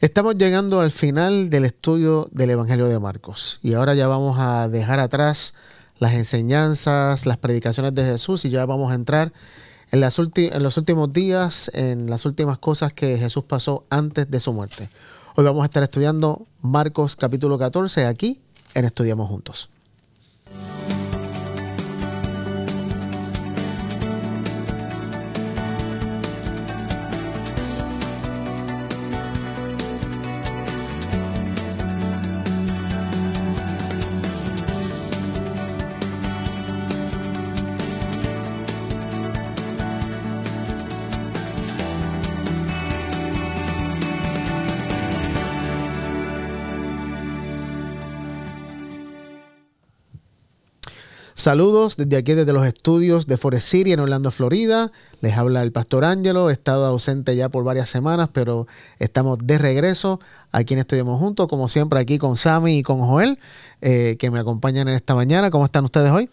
Estamos llegando al final del estudio del Evangelio de Marcos y ahora ya vamos a dejar atrás las enseñanzas, las predicaciones de Jesús y ya vamos a entrar en, los últimos días, en las últimas cosas que Jesús pasó antes de su muerte. Hoy vamos a estar estudiando Marcos capítulo 14 aquí en Estudiamos Juntos. Saludos desde aquí, desde los estudios de Forest City en Orlando, Florida. Les habla el pastor Ángelo. He estado ausente ya por varias semanas, pero estamos de regreso aquí en Estudiamos Juntos, como siempre, aquí con Sammy y con Joel, eh, que me acompañan en esta mañana. ¿Cómo están ustedes hoy?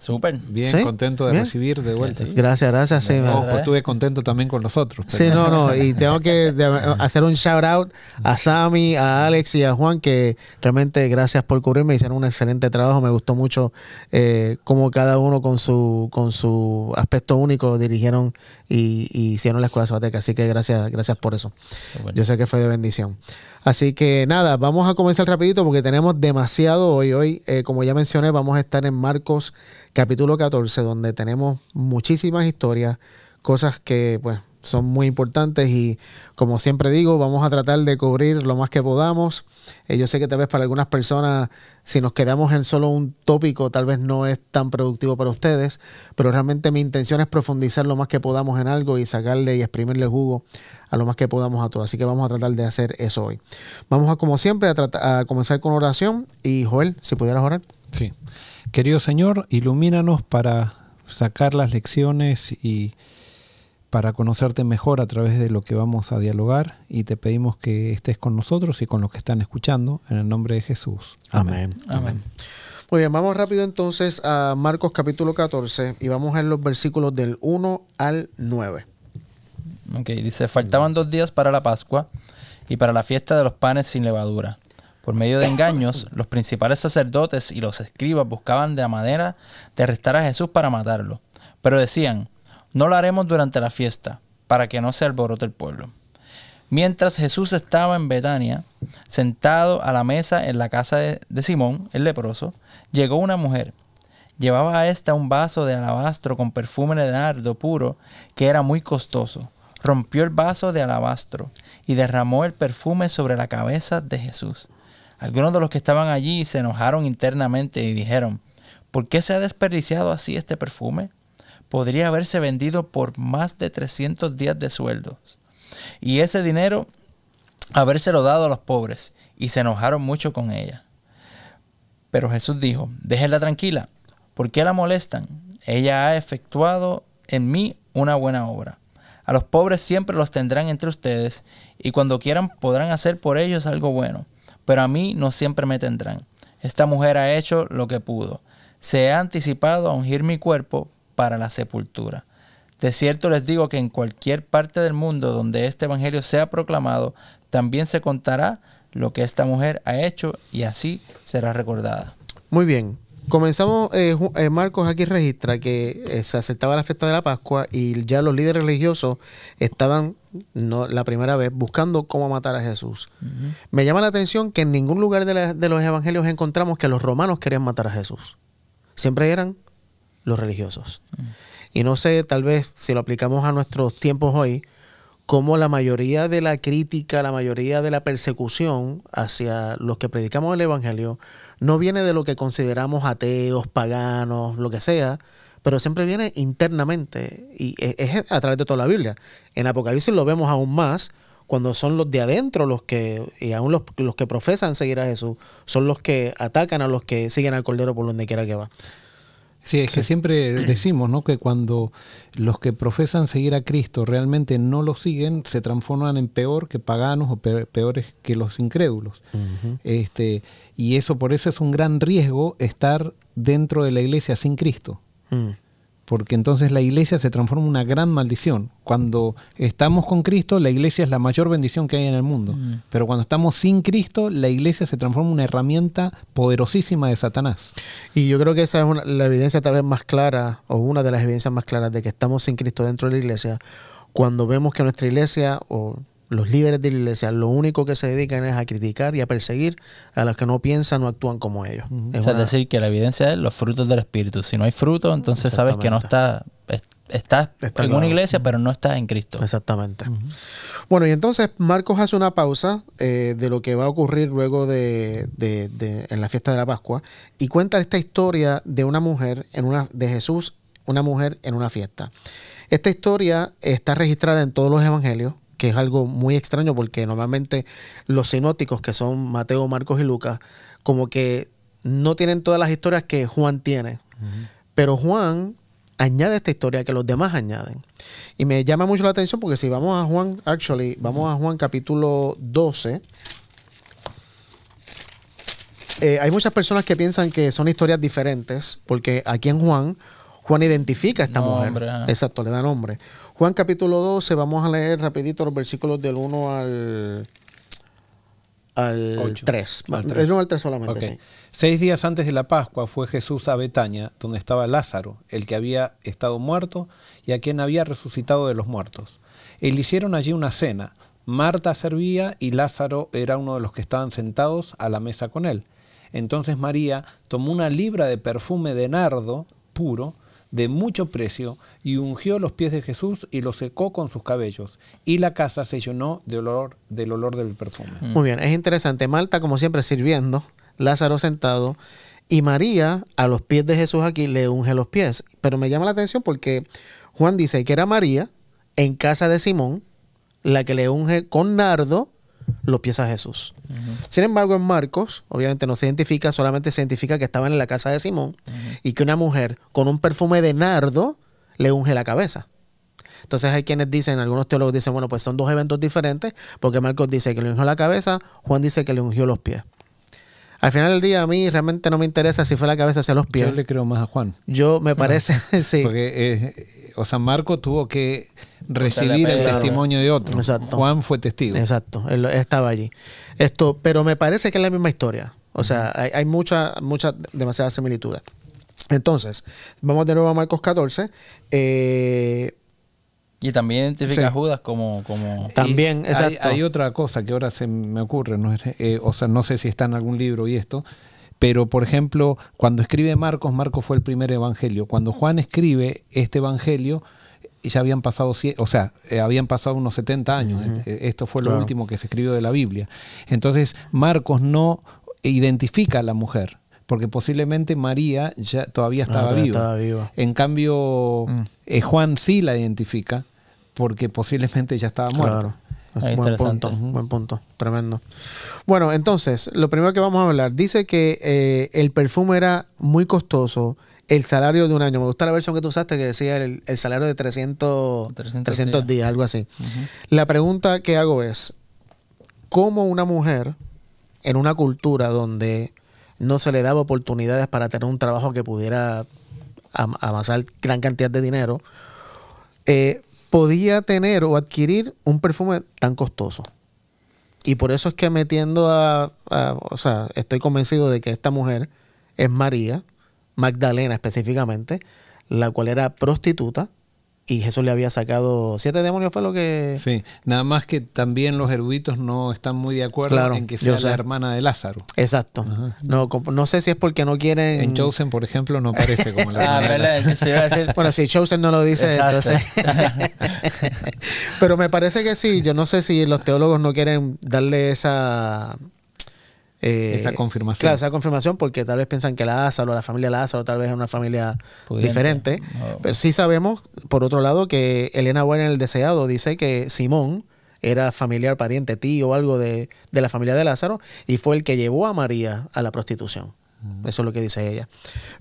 Súper. Bien, contento de recibir de vuelta. Gracias, gracias. pues estuve contento también con nosotros. Sí, no, no. Y tengo que hacer un shout out a Sami a Alex y a Juan, que realmente gracias por cubrirme. Hicieron un excelente trabajo. Me gustó mucho eh, cómo cada uno con su, con su aspecto único dirigieron y, hicieron la escuela Zabateca. Así que gracias, gracias por eso. Yo sé que fue de bendición. Así que nada, vamos a comenzar rapidito porque tenemos demasiado hoy. Hoy, eh, como ya mencioné, vamos a estar en Marcos capítulo 14, donde tenemos muchísimas historias, cosas que pues son muy importantes y como siempre digo, vamos a tratar de cubrir lo más que podamos. Eh, yo sé que tal vez para algunas personas, si nos quedamos en solo un tópico, tal vez no es tan productivo para ustedes, pero realmente mi intención es profundizar lo más que podamos en algo y sacarle y exprimirle jugo a lo más que podamos a todo. Así que vamos a tratar de hacer eso hoy. Vamos a, como siempre, a, a comenzar con oración y Joel, si pudieras orar. Sí. Querido Señor, ilumínanos para sacar las lecciones y para conocerte mejor a través de lo que vamos a dialogar y te pedimos que estés con nosotros y con los que están escuchando en el nombre de Jesús. Amén. Amén. Muy bien, vamos rápido entonces a Marcos capítulo 14 y vamos a los versículos del 1 al 9. Ok, dice, faltaban dos días para la Pascua y para la fiesta de los panes sin levadura. Por medio de engaños, los principales sacerdotes y los escribas buscaban de la manera de arrestar a Jesús para matarlo. Pero decían, no lo haremos durante la fiesta, para que no se alborote el pueblo. Mientras Jesús estaba en Betania, sentado a la mesa en la casa de, Simón, el leproso, llegó una mujer. Llevaba a ésta un vaso de alabastro con perfume de nardo puro, que era muy costoso. Rompió el vaso de alabastro y derramó el perfume sobre la cabeza de Jesús. Algunos de los que estaban allí se enojaron internamente y dijeron, ¿por qué se ha desperdiciado así este perfume? podría haberse vendido por más de 300 días de sueldos. Y ese dinero habérselo dado a los pobres, y se enojaron mucho con ella. Pero Jesús dijo, déjela tranquila, ¿por qué la molestan? Ella ha efectuado en mí una buena obra. A los pobres siempre los tendrán entre ustedes, y cuando quieran podrán hacer por ellos algo bueno, pero a mí no siempre me tendrán. Esta mujer ha hecho lo que pudo. Se ha anticipado a ungir mi cuerpo para la sepultura. De cierto les digo que en cualquier parte del mundo donde este Evangelio sea proclamado, también se contará lo que esta mujer ha hecho y así será recordada. Muy bien. Comenzamos, eh, eh, Marcos aquí registra que eh, se aceptaba la fiesta de la Pascua y ya los líderes religiosos estaban, no la primera vez, buscando cómo matar a Jesús. Me llama la atención que en ningún lugar de los evangelios encontramos que los romanos querían matar a Jesús. Siempre eran los religiosos. Mm. Y no sé, tal vez si lo aplicamos a nuestros tiempos hoy, cómo la mayoría de la crítica, la mayoría de la persecución hacia los que predicamos el Evangelio no viene de lo que consideramos ateos, paganos, lo que sea, pero siempre viene internamente y e-, es a través de toda la Biblia. En Apocalipsis lo vemos aún más cuando son los de adentro los que, y aún los, los que profesan seguir a Jesús, son los que atacan a los que siguen al Cordero por donde quiera que va. Sí, es que siempre decimos ¿no? que cuando los que profesan seguir a Cristo realmente no lo siguen, se transforman en peor que paganos o peores que los incrédulos. este, y eso por eso es un gran riesgo estar dentro de la iglesia sin Cristo. Mm porque entonces la iglesia se transforma en una gran maldición. Cuando estamos con Cristo, la iglesia es la mayor bendición que hay en el mundo. Mm. Pero cuando estamos sin Cristo, la iglesia se transforma en una herramienta poderosísima de Satanás. Y yo creo que esa es la evidencia tal vez más clara, o una de las evidencias más claras de que estamos sin Cristo dentro de la iglesia, cuando vemos que nuestra iglesia o los líderes de la iglesia lo único que se dedican es a criticar y a perseguir a los que no piensan o actúan como ellos. es, decir, que la evidencia es los frutos del Espíritu. Si no hay fruto, entonces sabes que no está, está, en una iglesia, pero no está en Cristo. Exactamente. Bueno, y entonces Marcos hace una pausa eh, de lo que va a ocurrir luego de, de, en la fiesta de la Pascua y cuenta esta historia de una mujer, en una, de Jesús, una mujer en una fiesta. Esta historia está registrada en todos los evangelios que es algo muy extraño porque normalmente los sinóticos, que son Mateo, Marcos y Lucas, como que no tienen todas las historias que Juan tiene. Pero Juan añade esta historia que los demás añaden. Y me llama mucho la atención porque si vamos a Juan, actually, vamos a Juan capítulo 12. Eh, hay muchas personas que piensan que son historias diferentes, porque aquí en Juan, Juan identifica a esta mujer. Nombre. Exacto, le da nombre. Juan capítulo 12, vamos a leer rapidito los versículos del 1 al, al, 3. al 3 solamente. Seis días antes de la Pascua fue Jesús a Betania, donde estaba Lázaro, el que había estado muerto y a quien había resucitado de los muertos. Él hicieron allí una cena. Marta servía y Lázaro era uno de los que estaban sentados a la mesa con él. Entonces María tomó una libra de perfume de nardo puro, de mucho precio, y ungió los pies de Jesús y los secó con sus cabellos. Y la casa se llenó del olor del, olor del perfume. Mm. Muy bien, es interesante. Malta, como siempre, sirviendo, Lázaro sentado. Y María, a los pies de Jesús aquí, le unge los pies. Pero me llama la atención porque Juan dice que era María en casa de Simón la que le unge con nardo los pies a Jesús. Sin embargo, en Marcos, obviamente no se identifica, solamente se identifica que estaban en la casa de Simón y que una mujer con un perfume de nardo le unge la cabeza. Entonces hay quienes dicen, algunos teólogos dicen, bueno, pues son dos eventos diferentes, porque Marcos dice que le ungió la cabeza, Juan dice que le ungió los pies. Al final del día a mí realmente no me interesa si fue la cabeza o hacia los pies. Yo le creo más a Juan. Yo me parece, sí. Porque, eh, o sea, Marco tuvo que recibir el testimonio de otro. Juan fue testigo. Exacto, él estaba allí. Esto, pero me parece que es la misma historia. O sea, hay, hay mucha, mucha, demasiada similitud. Entonces, vamos de nuevo a Marcos 14. Eh, y también identifica a Judas como... como... También, exacto. Hay, otra cosa que ahora se me ocurre, ¿no? Eh, o sea, no sé si está en algún libro y esto, pero por ejemplo, cuando escribe Marcos, Marcos fue el primer evangelio. Cuando Juan escribe este evangelio, ya habían pasado, o sea, eh, habían pasado unos 70 años. Este, esto fue lo último que se escribió de la Biblia. Entonces, Marcos no identifica a la mujer porque posiblemente María ya todavía ah, estaba, viva. En cambio, mm. eh, Juan sí la identifica porque posiblemente ya estaba muerto. Claro. Ah, buen punto, buen punto, tremendo. Bueno, entonces, lo primero que vamos a hablar, dice que eh, el perfume era muy costoso, el salario de un año. Me gusta la versión que tú usaste que decía el, salario de 300, 300, días, algo así. La pregunta que hago es, ¿cómo una mujer en una cultura donde no se le daba oportunidades para tener un trabajo que pudiera amasar gran cantidad de dinero, eh, podía tener o adquirir un perfume tan costoso. Y por eso es que metiendo a, o sea, estoy convencido de que esta mujer es María, Magdalena específicamente, la cual era prostituta, y Jesús le había sacado siete demonios, fue lo que... Sí, nada más que también los eruditos no están muy de acuerdo en que sea la hermana de Lázaro. Exacto. No, no sé si es porque no quieren... En Chosen, por ejemplo, no parece como la hermana de ah, Lázaro. Bueno, si Chosen no lo dice, entonces... Pero me parece que sí, yo no sé si los teólogos no quieren darle esa eh, esa confirmación. Claro, esa confirmación porque tal vez piensan que la Lázaro, la familia Lázaro, tal vez es una familia diferente. Pero sí sabemos, por otro lado, que Elena en el deseado, dice que Simón era familiar, pariente, tío o algo de, la familia de Lázaro y fue el que llevó a María a la prostitución. Eso es lo que dice ella.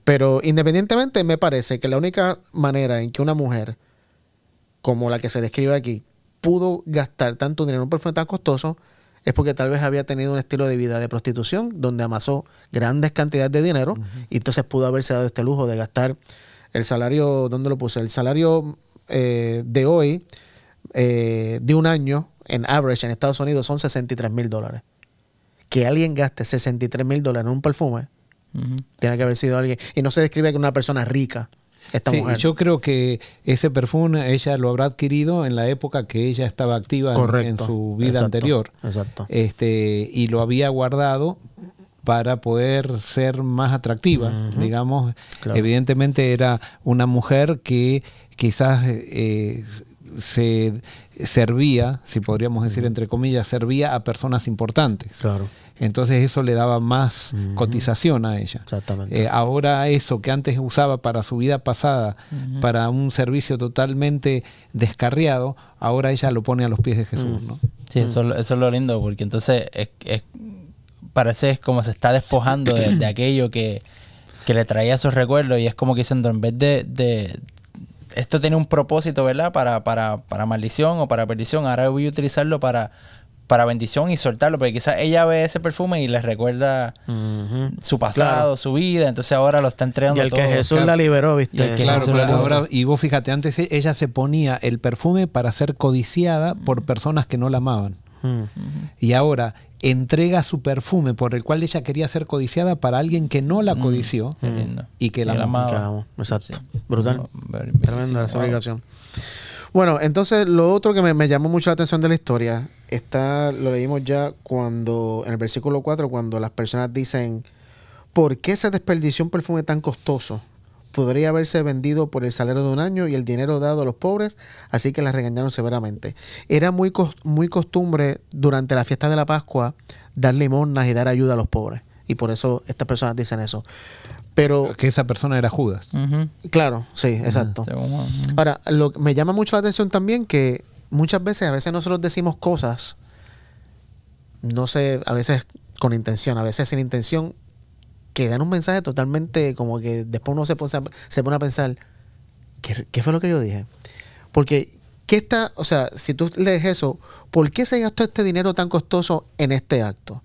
Pero independientemente, me parece que la única manera en que una mujer, como la que se describe aquí, pudo gastar tanto dinero en un perfume tan costoso es porque tal vez había tenido un estilo de vida de prostitución donde amasó grandes cantidades de dinero y entonces pudo haberse dado este lujo de gastar el salario, ¿dónde lo puse? El salario eh, de hoy, eh, de un año, en average en Estados Unidos son 63 mil dólares. Que alguien gaste 63 mil dólares en un perfume, tiene que haber sido alguien, y no se describe que una persona rica, sí, Yo creo que ese perfume ella lo habrá adquirido en la época que ella estaba activa en, su vida anterior. Exacto. Este, y lo había guardado para poder ser más atractiva. Digamos, evidentemente era una mujer que quizás eh, se servía, si podríamos decir entre comillas, servía a personas importantes. Claro. Entonces eso le daba más cotización a ella. Exactamente. Eh, ahora eso que antes usaba para su vida pasada, para un servicio totalmente descarriado, ahora ella lo pone a los pies de Jesús. Sí, eso, es lo lindo, porque entonces es, parece como se está despojando de, aquello que, le traía sus recuerdos y es como que diciendo, en vez de, esto tiene un propósito, ¿verdad? Para, para, para maldición o para perdición, ahora voy a utilizarlo para para bendición y soltarlo, porque quizás ella ve ese perfume y le recuerda su pasado, su vida, entonces ahora lo está entregando. Y el que Jesús la liberó, viste. claro, pero ahora, y vos fíjate, antes ella se ponía el perfume para ser codiciada por personas que no la amaban. Y ahora entrega su perfume por el cual ella quería ser codiciada para alguien que no la mm. codició y que la, amaba. Exacto. Brutal. Tremenda esa obligación. Bueno, entonces lo otro que me, llamó mucho la atención de la historia, está, lo leímos ya cuando, en el versículo 4, cuando las personas dicen, ¿por qué esa desperdición perfume tan costoso? Podría haberse vendido por el salario de un año y el dinero dado a los pobres, así que las regañaron severamente. Era muy, muy costumbre durante la fiesta de la Pascua dar limosnas y dar ayuda a los pobres. Y por eso estas personas dicen eso. Pero, que esa persona era Judas. Claro, sí, ah, exacto. Ahora, lo que me llama mucho la atención también que muchas veces, a veces nosotros decimos cosas, no sé, a veces con intención, a veces sin intención, que dan un mensaje totalmente como que después uno se pone, a pensar, ¿qué, ¿qué, fue lo que yo dije? Porque, ¿qué está, o sea, si tú lees eso, ¿por qué se gastó este dinero tan costoso en este acto?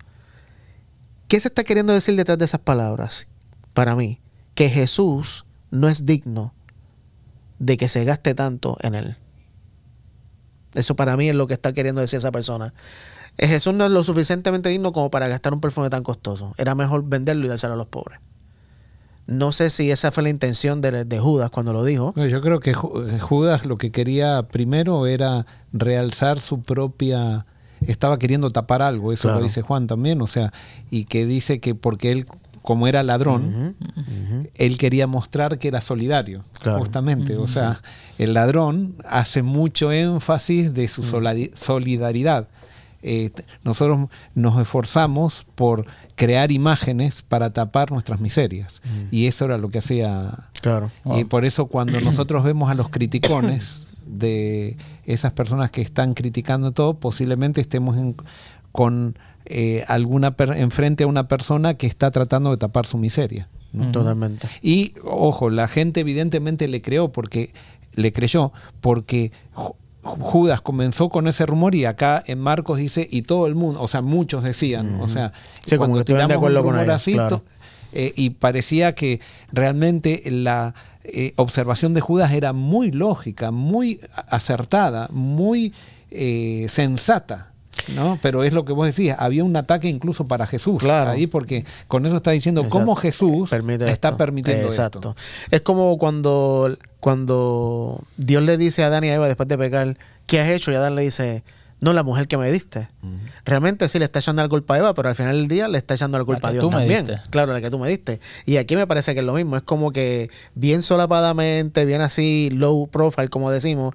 ¿Qué se está queriendo decir detrás de esas palabras? para mí que Jesús no es digno de que se gaste tanto en él. Eso para mí es lo que está queriendo decir esa persona. Eh, Jesús no es lo suficientemente digno como para gastar un perfume tan costoso. Era mejor venderlo y dárselo a los pobres. No sé si esa fue la intención de, Judas cuando lo dijo. Yo creo que eh, Judas lo que quería primero era realzar su propia estaba queriendo tapar algo, eso lo dice Juan también, o sea, y que dice que porque él como era ladrón, él quería mostrar que era solidario, justamente. o sea, el ladrón hace mucho énfasis de su mm. solidaridad. Este, nosotros nos esforzamos por crear imágenes para tapar nuestras miserias. Mm. Y eso era lo que hacía. Claro. Y por eso cuando nosotros vemos a los criticones de esas personas que están criticando todo, posiblemente estemos en, con eh, alguna enfrente a una persona que está tratando de tapar su miseria. Totalmente. Y ojo, la gente evidentemente le creó porque le creyó porque Judas comenzó con ese rumor y acá en Marcos dice y todo el mundo, o sea, muchos decían, o sea, cuando tiramos rumor así, eh, y parecía que realmente la eh, observación de Judas era muy lógica, muy acertada, muy eh, sensata. ¿no? Pero es lo que vos decías, había un ataque incluso para Jesús claro. ahí, porque con eso está diciendo cómo Jesús está permitiendo exacto. Es como cuando, cuando Dios le dice a Adán y a Eva después de pecar, ¿qué has hecho? Y Adán le dice, no la mujer que me diste. Realmente sí le está echando la culpa a Eva, pero al final del día le está echando la culpa a Dios también. Claro, la que tú me diste. Y aquí me parece que es lo mismo, es como que bien solapadamente, bien así, low profile, como decimos,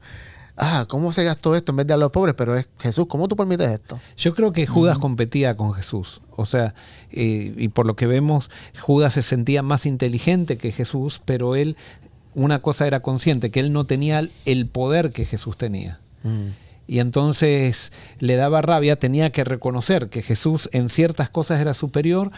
ah, ¿cómo se gastó esto en vez de a los pobres? Pero es Jesús, ¿cómo tú permites esto? Yo creo que Judas competía con Jesús. O sea, eh, y por lo que vemos, Judas se sentía más inteligente que Jesús, pero él, una cosa era consciente, que él no tenía el poder que Jesús tenía. Mm. y entonces le daba rabia, tenía que reconocer que Jesús en ciertas cosas era superior,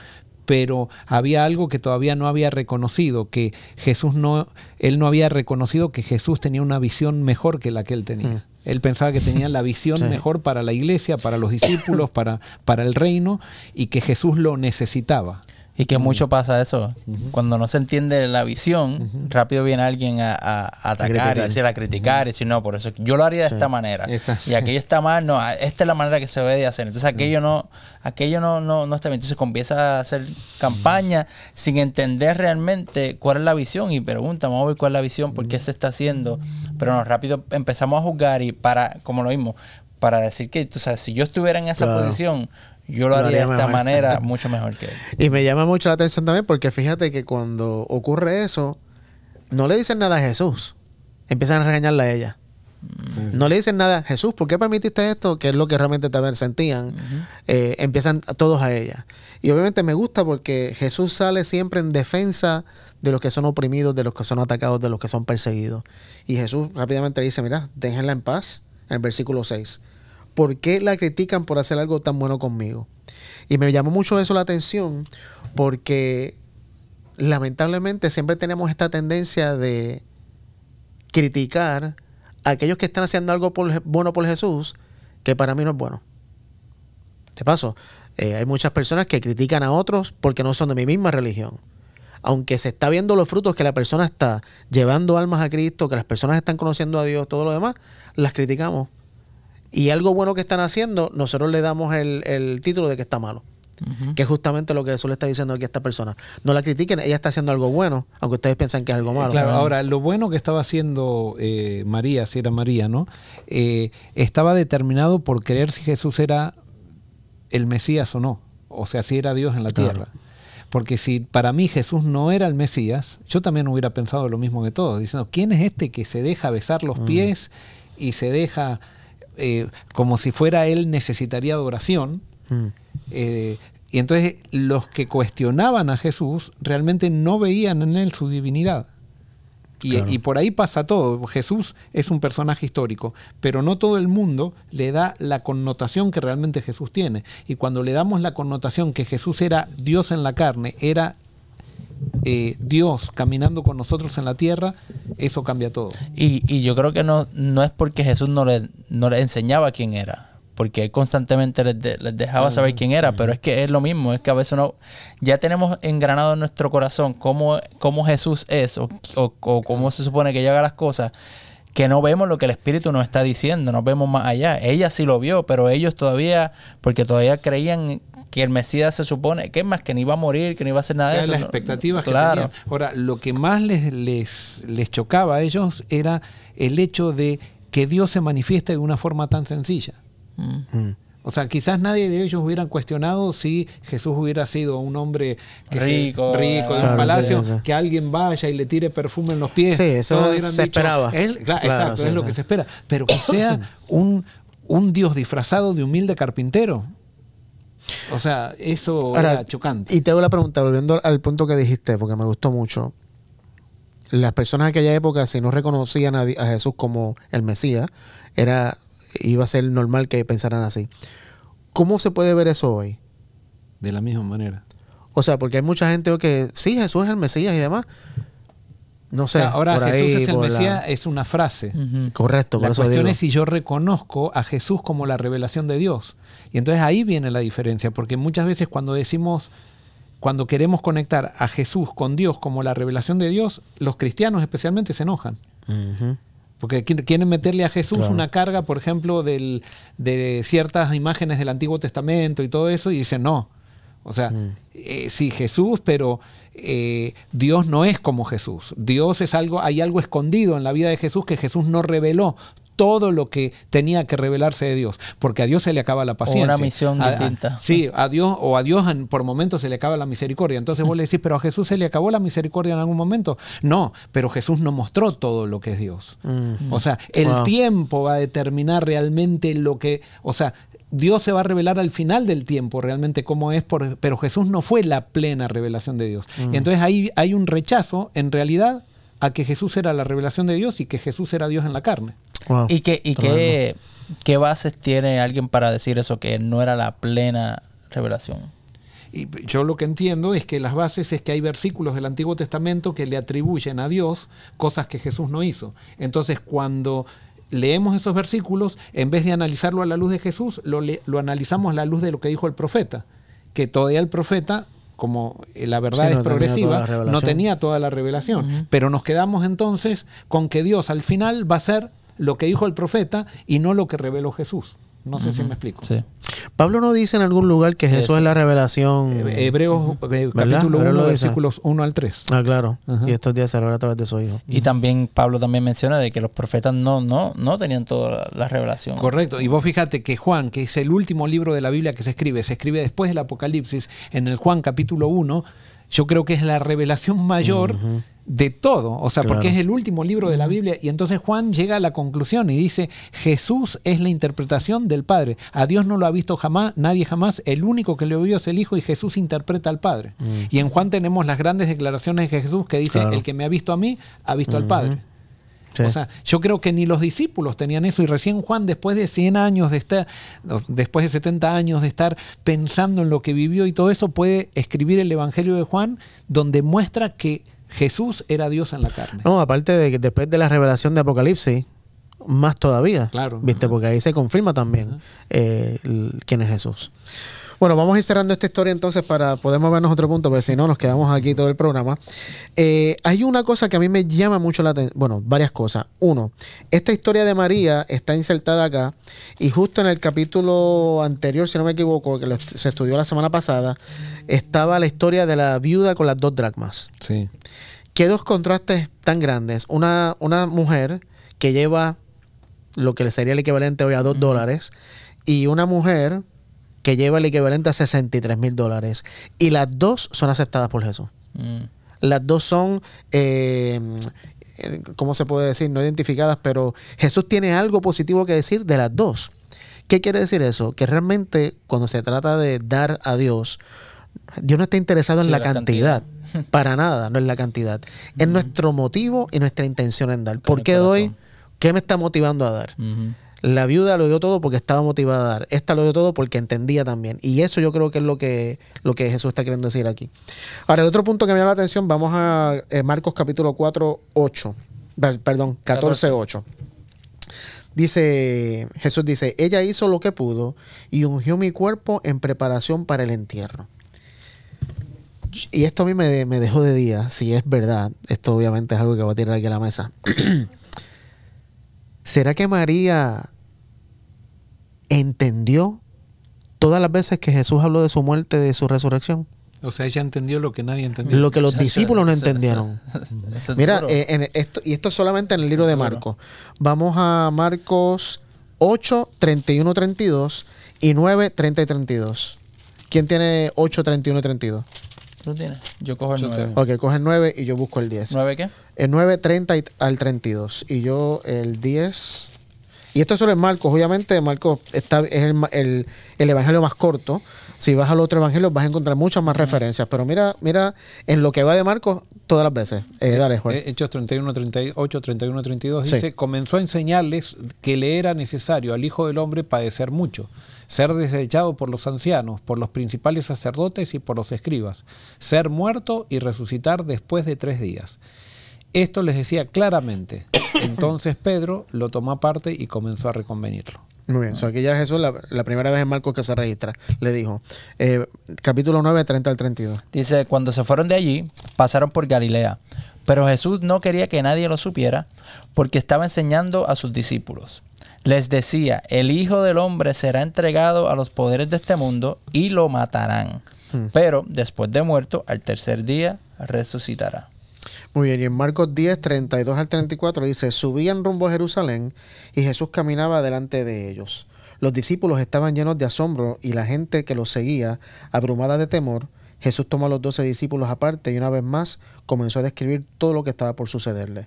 pero había algo que todavía no había reconocido, que Jesús no, él no había reconocido que Jesús tenía una visión mejor que la que él tenía. Mm. Él pensaba que tenía la visión mejor para la iglesia, para los discípulos, para, para el reino, y que Jesús lo necesitaba. Y que mucho pasa eso. Cuando no se entiende la visión, rápido viene alguien a, a, atacar, a, decir, a criticar, y decir, no, por eso yo lo haría de esta manera. Y aquello está mal, no, esta es la manera que se ve de hacer. Entonces aquello no, aquello no, no, está bien. Entonces comienza a hacer campaña sin entender realmente cuál es la visión. Y pregunta, vamos a ver cuál es la visión, por qué se está haciendo. Pero nos rápido empezamos a juzgar y para, como lo mismo, para decir que, tú sabes, si yo estuviera en esa posición, yo lo, haría, de esta manera mucho mejor que él. Y me llama mucho la atención también porque fíjate que cuando ocurre eso, no le dicen nada a Jesús. Empiezan a regañarla a ella. No le dicen nada, a Jesús, ¿por qué permitiste esto? Que es lo que realmente también sentían. Eh, empiezan todos a ella. Y obviamente me gusta porque Jesús sale siempre en defensa de los que son oprimidos, de los que son atacados, de los que son perseguidos. Y Jesús rápidamente dice, mira, déjenla en paz, en el versículo 6. ¿por qué la critican por hacer algo tan bueno conmigo? Y me llamó mucho eso la atención porque lamentablemente siempre tenemos esta tendencia de criticar a aquellos que están haciendo algo bueno por Jesús que para mí no es bueno. Te paso, eh, hay muchas personas que critican a otros porque no son de mi misma religión. Aunque se está viendo los frutos que la persona está llevando almas a Cristo, que las personas están conociendo a Dios, todo lo demás, las criticamos y algo bueno que están haciendo, nosotros le damos el, título de que está malo. Que es justamente lo que Jesús le está diciendo aquí a esta persona. No la critiquen, ella está haciendo algo bueno, aunque ustedes piensan que es algo eh, malo. Claro, ahora, lo bueno que estaba haciendo eh, María, si era María, ¿no? Eh, estaba determinado por creer si Jesús era el Mesías o no. O sea, si era Dios en la tierra. Porque si para mí Jesús no era el Mesías, yo también hubiera pensado lo mismo que todos, diciendo, ¿quién es este que se deja besar los mm. pies y se deja eh, como si fuera él necesitaría adoración. Mm. Eh, y entonces los que cuestionaban a Jesús realmente no veían en él su divinidad. Y, y, por ahí pasa todo. Jesús es un personaje histórico, pero no todo el mundo le da la connotación que realmente Jesús tiene. Y cuando le damos la connotación que Jesús era Dios en la carne, era eh, Dios caminando con nosotros en la tierra, eso cambia todo. Y, yo creo que no, no es porque Jesús no le, no le enseñaba quién era, porque él constantemente les, dejaba saber quién era, pero es que es lo mismo, es que a veces no, ya tenemos engranado en nuestro corazón cómo, Jesús es o, cómo se supone que llega las cosas, que no vemos lo que el Espíritu nos está diciendo, no vemos más allá. Ella sí lo vio, pero ellos todavía, porque todavía creían que el Mesías se supone, que más, que ni iba a morir, que no iba a hacer nada de eso. Las expectativas claro. que Ahora, lo que más les, les, chocaba a ellos era el hecho de que Dios se manifieste de una forma tan sencilla. Mm. Mm. O sea, quizás nadie de ellos hubieran cuestionado si Jesús hubiera sido un hombre rico, rico de un palacio, que alguien vaya y le tire perfume en los pies. Sí, eso se esperaba. exacto, es lo que se espera. Pero que sea un, un Dios disfrazado de humilde carpintero. O sea, eso era chocante. Y te hago la pregunta, volviendo al punto que dijiste, porque me gustó mucho. Las personas de aquella época, si no reconocían a, Jesús como el Mesías, era, iba a ser normal que pensaran así. ¿Cómo se puede ver eso hoy? De la misma manera. O sea, porque hay mucha gente que sí, Jesús es el Mesías y demás. No sé. Ahora, Jesús es el Mesías es una frase. Correcto. la cuestión es si yo reconozco a Jesús como la revelación de Dios. Y entonces ahí viene la diferencia, porque muchas veces cuando decimos, cuando queremos conectar a Jesús con Dios como la revelación de Dios, los cristianos especialmente se enojan. Porque quieren meterle a Jesús una carga, por ejemplo, de ciertas imágenes del Antiguo Testamento y todo eso, y dicen, no. O sea, mm. eh, sí Jesús, pero eh, Dios no es como Jesús. Dios es algo, hay algo escondido en la vida de Jesús que Jesús no reveló todo lo que tenía que revelarse de Dios, porque a Dios se le acaba la paciencia. una misión distinta. sí, a Dios o a Dios por momentos se le acaba la misericordia. Entonces vos le decís, pero a Jesús se le acabó la misericordia en algún momento. No, pero Jesús no mostró todo lo que es Dios. Mm. O sea, el tiempo va a determinar realmente lo que, o sea, Dios se va a revelar al final del tiempo realmente cómo es, pero Jesús no fue la plena revelación de Dios. Y mm. entonces ahí hay un rechazo en realidad a que Jesús era la revelación de Dios y que Jesús era Dios en la carne. ¿Y, qué, qué, bases tiene alguien para decir eso, que no era la plena revelación? Y yo lo que entiendo es que las bases es que hay versículos del Antiguo Testamento que le atribuyen a Dios cosas que Jesús no hizo. Entonces, cuando leemos esos versículos, en vez de analizarlo a la luz de Jesús, lo, analizamos a la luz de lo que dijo el profeta. Que todavía el profeta como eh, la verdad es progresiva, no tenía toda la revelación. Pero nos quedamos entonces con que Dios al final va a ser lo que dijo el profeta y no lo que reveló Jesús. No sé si me explico. Pablo no dice en algún lugar que Jesús es la revelación. Eh, Hebreos eh, capítulo 1, versículos 1 al 3. Ah, claro. Y estos días se revela a través de su hijo. Y también Pablo también menciona de que los profetas no, no, no tenían toda la revelación. Correcto. Y vos fíjate que Juan, que es el último libro de la Biblia que se escribe, se escribe después del Apocalipsis, en el Juan capítulo 1, yo creo que es la revelación mayor de todo, o sea, porque es el último libro de la Biblia y entonces Juan llega a la conclusión y dice, Jesús es la interpretación del Padre, a Dios no lo ha visto jamás, nadie jamás, el único que lo vio es el Hijo y Jesús interpreta al Padre. Mm. Y en Juan tenemos las grandes declaraciones de Jesús que dice, el que me ha visto a mí, ha visto al Padre. O sea, yo creo que ni los discípulos tenían eso. Y recién Juan, después de 100 años de estar, después de 70 años de estar pensando en lo que vivió y todo eso, puede escribir el Evangelio de Juan, donde muestra que Jesús era Dios en la carne. No, aparte de que después de la revelación de Apocalipsis, más todavía. Claro. ¿Viste? Porque ahí se confirma también eh, quién es Jesús. Bueno, vamos a ir cerrando esta historia entonces para poder movernos a otro punto, porque si no nos quedamos aquí todo el programa. Eh, hay una cosa que a mí me llama mucho la atención, bueno, varias cosas. Uno, esta historia de María está insertada acá y justo en el capítulo anterior, si no me equivoco, que se estudió la semana pasada, estaba la historia de la viuda con las dos dracmas. Sí. Qué dos contrastes tan grandes. Una, una mujer que lleva lo que le sería el equivalente hoy a dos dólares y una mujer que lleva el equivalente a 63 mil dólares. Y las dos son aceptadas por Jesús. Mm. Las dos son, eh, ¿cómo se puede decir? No identificadas, pero Jesús tiene algo positivo que decir de las dos. ¿Qué quiere decir eso? Que realmente cuando se trata de dar a Dios, Dios no está interesado en la, cantidad. Para nada, no es la cantidad. Es mm. nuestro motivo y nuestra intención en dar. ¿Por qué doy? ¿Qué me está motivando a dar? La viuda lo dio todo porque estaba motivada a dar. Esta lo dio todo porque entendía también. Y eso yo creo que es lo que, lo que Jesús está queriendo decir aquí. Ahora, el otro punto que me llama la atención, vamos a eh, Marcos capítulo 4, 8. Perdón, 14, 8. Dice, Jesús dice, ella hizo lo que pudo y ungió mi cuerpo en preparación para el entierro. Y esto a mí me, me dejó de día, si es verdad. Esto obviamente es algo que va a tirar aquí a la mesa. ¿Será que María entendió todas las veces que Jesús habló de su muerte, de su resurrección? O sea, ella entendió lo que nadie entendió. Lo que los discípulos no entendieron. Mira, y eh, esto, y esto solamente en el libro de Marcos. Vamos a Marcos 8, 31, 32 y 9, 30 y 32. ¿Quién tiene 8, 31 y 32? Yo cojo el 9. Ok, coge el 9 y yo busco el 10. ¿9 qué? El 9, 30 al 32. Y yo el 10. Y esto solo es Marcos, obviamente. Marcos está, es el, el evangelio más corto. Si vas al otro evangelio, vas a encontrar muchas más referencias. Pero mira, mira en lo que va de Marcos todas las veces. Eh, eh, dale, eh, Hechos 31, 38, 31, 32 dice: Comenzó a enseñarles que le era necesario al Hijo del Hombre padecer mucho, ser desechado por los ancianos, por los principales sacerdotes y por los escribas, ser muerto y resucitar después de tres días. Esto les decía claramente. Entonces Pedro lo tomó aparte y comenzó a reconvenirlo. Muy bien, aquí ya Jesús, la, primera vez en Marcos que se registra, le dijo, eh, capítulo 9, 30 al 32. Dice, cuando se fueron de allí, pasaron por Galilea, pero Jesús no quería que nadie lo supiera porque estaba enseñando a sus discípulos. Les decía, el Hijo del Hombre será entregado a los poderes de este mundo y lo matarán, hmm. pero después de muerto, al tercer día, resucitará. Muy bien, y en Marcos 10, 32 al 34 dice, subían rumbo a Jerusalén y Jesús caminaba delante de ellos. Los discípulos estaban llenos de asombro y la gente que los seguía, abrumada de temor, Jesús tomó a los doce discípulos aparte y una vez más comenzó a describir todo lo que estaba por sucederle.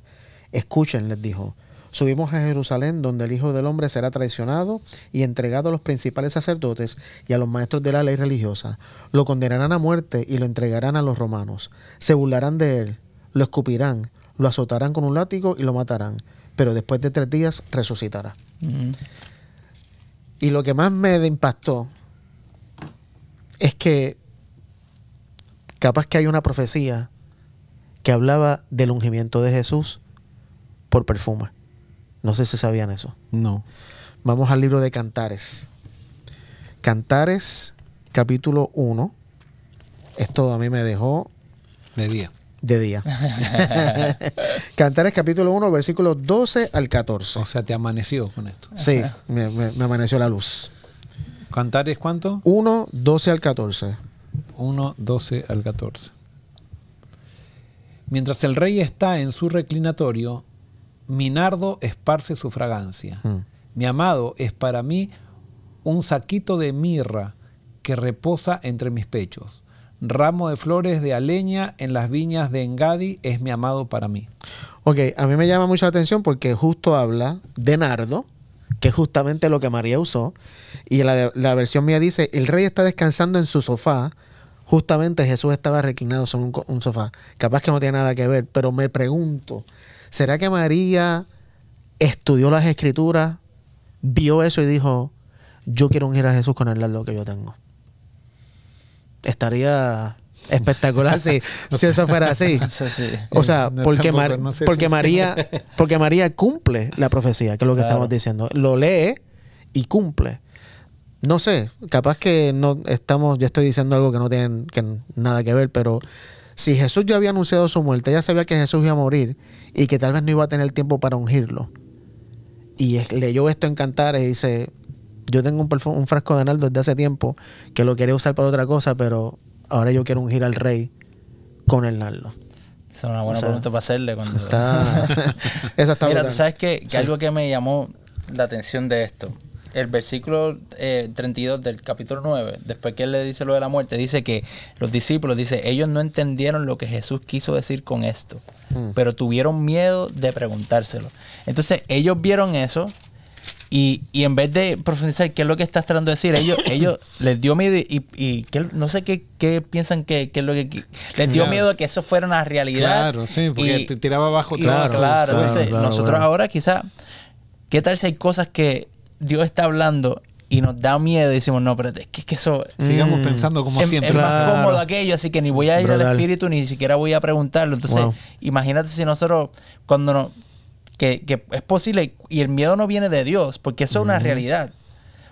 Escuchen, les dijo, subimos a Jerusalén donde el Hijo del Hombre será traicionado y entregado a los principales sacerdotes y a los maestros de la ley religiosa. Lo condenarán a muerte y lo entregarán a los romanos. Se burlarán de él lo escupirán, lo azotarán con un látigo y lo matarán, pero después de tres días resucitará. Mm. Y lo que más me impactó es que capaz que hay una profecía que hablaba del ungimiento de Jesús por perfume. No sé si sabían eso. No. Vamos al libro de Cantares. Cantares, capítulo 1. Esto a mí me dejó... De día de día. Cantares capítulo 1, versículos 12 al 14. O sea, te amaneció con esto. Sí, me, amaneció la luz. ¿Cantares cuánto? 1, 12 al 14. 1, 12 al 14. Mientras el rey está en su reclinatorio, mi nardo esparce su fragancia. Mm. Mi amado es para mí un saquito de mirra que reposa entre mis pechos. Ramo de flores de aleña en las viñas de Engadi es mi amado para mí. Ok, a mí me llama mucho la atención porque justo habla de nardo, que es justamente lo que María usó, y la, versión mía dice, el rey está descansando en su sofá, justamente Jesús estaba reclinado sobre un, sofá, capaz que no tiene nada que ver, pero me pregunto, ¿será que María estudió las escrituras, vio eso y dijo, yo quiero unir a Jesús con el lo que yo tengo? estaría espectacular si, si eso fuera así. O sea, porque, María, porque María cumple la profecía, que es lo que estamos diciendo. Lo lee y cumple. No sé, capaz que no estamos, yo estoy diciendo algo que no tiene que, nada que ver, pero si Jesús ya había anunciado su muerte, ya sabía que Jesús iba a morir y que tal vez no iba a tener tiempo para ungirlo. Y leyó esto en Cantares y dice, yo tengo un, frasco de naldo desde hace tiempo que lo quería usar para otra cosa, pero ahora yo quiero ungir al rey con el Naldo. Esa es una buena pregunta para hacerle. Cuando... Mira, sabes que, algo que me llamó la atención de esto. El versículo 32 eh, del capítulo 9, después que él le dice lo de la muerte, dice que los discípulos, dice, ellos no entendieron lo que Jesús quiso decir con esto, mm. pero tuvieron miedo de preguntárselo. Entonces ellos vieron eso y, y, en vez de profundizar qué es lo que estás tratando de decir, ellos, ellos les dio miedo y, no sé qué, piensan que, es lo que... Les dio miedo a que eso fuera una realidad. Claro, sí, porque te tiraba abajo. Claro, claro, claro, Nosotros ahora quizás, ¿qué tal si hay cosas que Dios está hablando y nos da miedo y decimos, no, pero es que, es que eso... Mm. Sigamos pensando como es, siempre. Es más cómodo aquello, así que ni voy a ir al espíritu, ni siquiera voy a preguntarlo. Entonces, imagínate si nosotros, cuando nos que, es posible y el miedo no viene de Dios, porque eso es una realidad.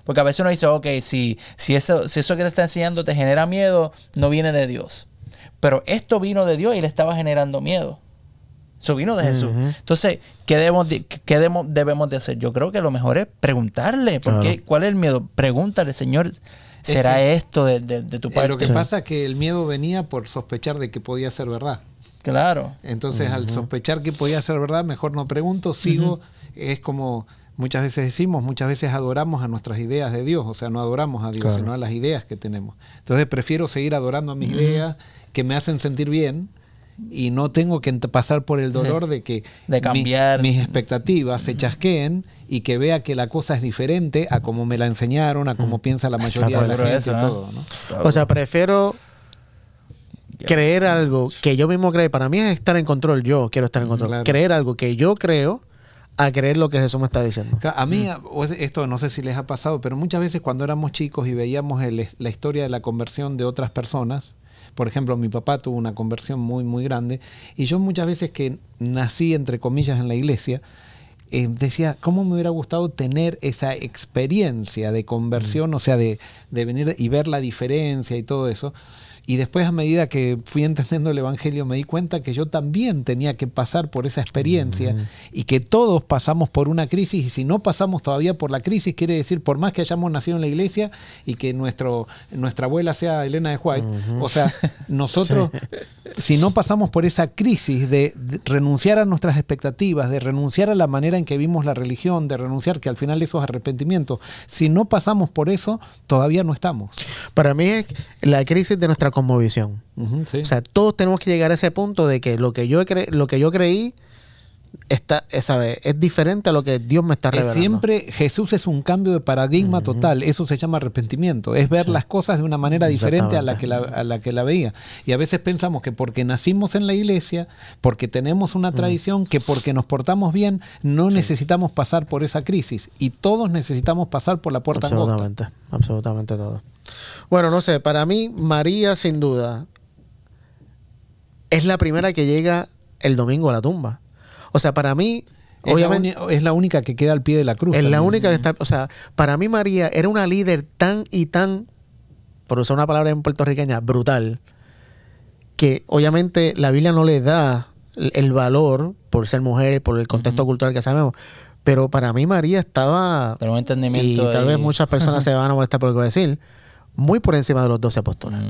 Porque a veces uno dice, ok, si, si, eso, si eso que te está enseñando te genera miedo, no viene de Dios. Pero esto vino de Dios y le estaba generando miedo. Eso vino de Jesús. Entonces, ¿qué, debemos de, qué debemos de hacer? Yo creo que lo mejor es preguntarle. porque ¿Cuál es el miedo? Pregúntale, Señor, ¿será esto de, tu parte? Eh, lo que pasa es que el miedo venía por sospechar de que podía ser verdad. Claro. Entonces, al sospechar que podía ser verdad, mejor no pregunto, sigo. Es como muchas veces decimos, muchas veces adoramos a nuestras ideas de Dios, o sea, no adoramos a Dios, sino a las ideas que tenemos. Entonces, prefiero seguir adorando a mis ideas que me hacen sentir bien y no tengo que pasar por el dolor de que de cambiar. mis expectativas se chasqueen y que vea que la cosa es diferente a como me la enseñaron, a como piensa la mayoría de la gente ¿eh? O sea, prefiero creer algo que yo mismo creo. Para mí es estar en control. Yo quiero estar en mm, control. Creer algo que yo creo a creer lo que Jesús me está diciendo. a mí, mm. esto no sé si les ha pasado, pero muchas veces cuando éramos chicos y veíamos la historia de la conversión de otras personas, por ejemplo, mi papá tuvo una conversión muy, muy grande, y yo muchas veces que nací, entre comillas, en la iglesia, eh, decía, ¿cómo me hubiera gustado tener esa experiencia de conversión, mm. o sea, de, de venir y ver la diferencia y todo eso? Y después a medida que fui entendiendo el Evangelio me di cuenta que yo también tenía que pasar por esa experiencia y que todos pasamos por una crisis y si no pasamos todavía por la crisis, quiere decir por más que hayamos nacido en la iglesia y que nuestro, nuestra abuela sea Elena de White, o sea, nosotros si no pasamos por esa crisis de, renunciar a nuestras expectativas, de renunciar a la manera en que vimos la religión, de renunciar, que al final eso es arrepentimiento, si no pasamos por eso, todavía no estamos. Para mí es la crisis de nuestra como visión O sea, todos tenemos que llegar a ese punto de que lo que yo, cre lo que yo creí está, eh, es diferente a lo que Dios me está revelando. Siempre Jesús es un cambio de paradigma total. Eso se llama arrepentimiento. Es ver las cosas de una manera diferente a la, que la, que la veía. Y a veces pensamos que porque nacimos en la iglesia, porque tenemos una mm. tradición, que porque nos portamos bien, no necesitamos pasar por esa crisis. Y todos necesitamos pasar por la puerta Absolutamente, absolutamente todo. Bueno, no sé, para mí María sin duda es la primera que llega el domingo a la tumba. O sea, para mí, obviamente. es la única que queda al pie de la cruz. Es la única que está. O sea, para mí, María era una líder tan y tan, por usar una palabra en puertorriqueña, brutal, que obviamente la Biblia no le da el valor por ser mujer, por el contexto cultural que sabemos. Pero para mí María estaba... Pero un entendimiento y tal vez muchas personas se van a molestar por lo que voy a decir. Muy por encima de los doce apóstoles.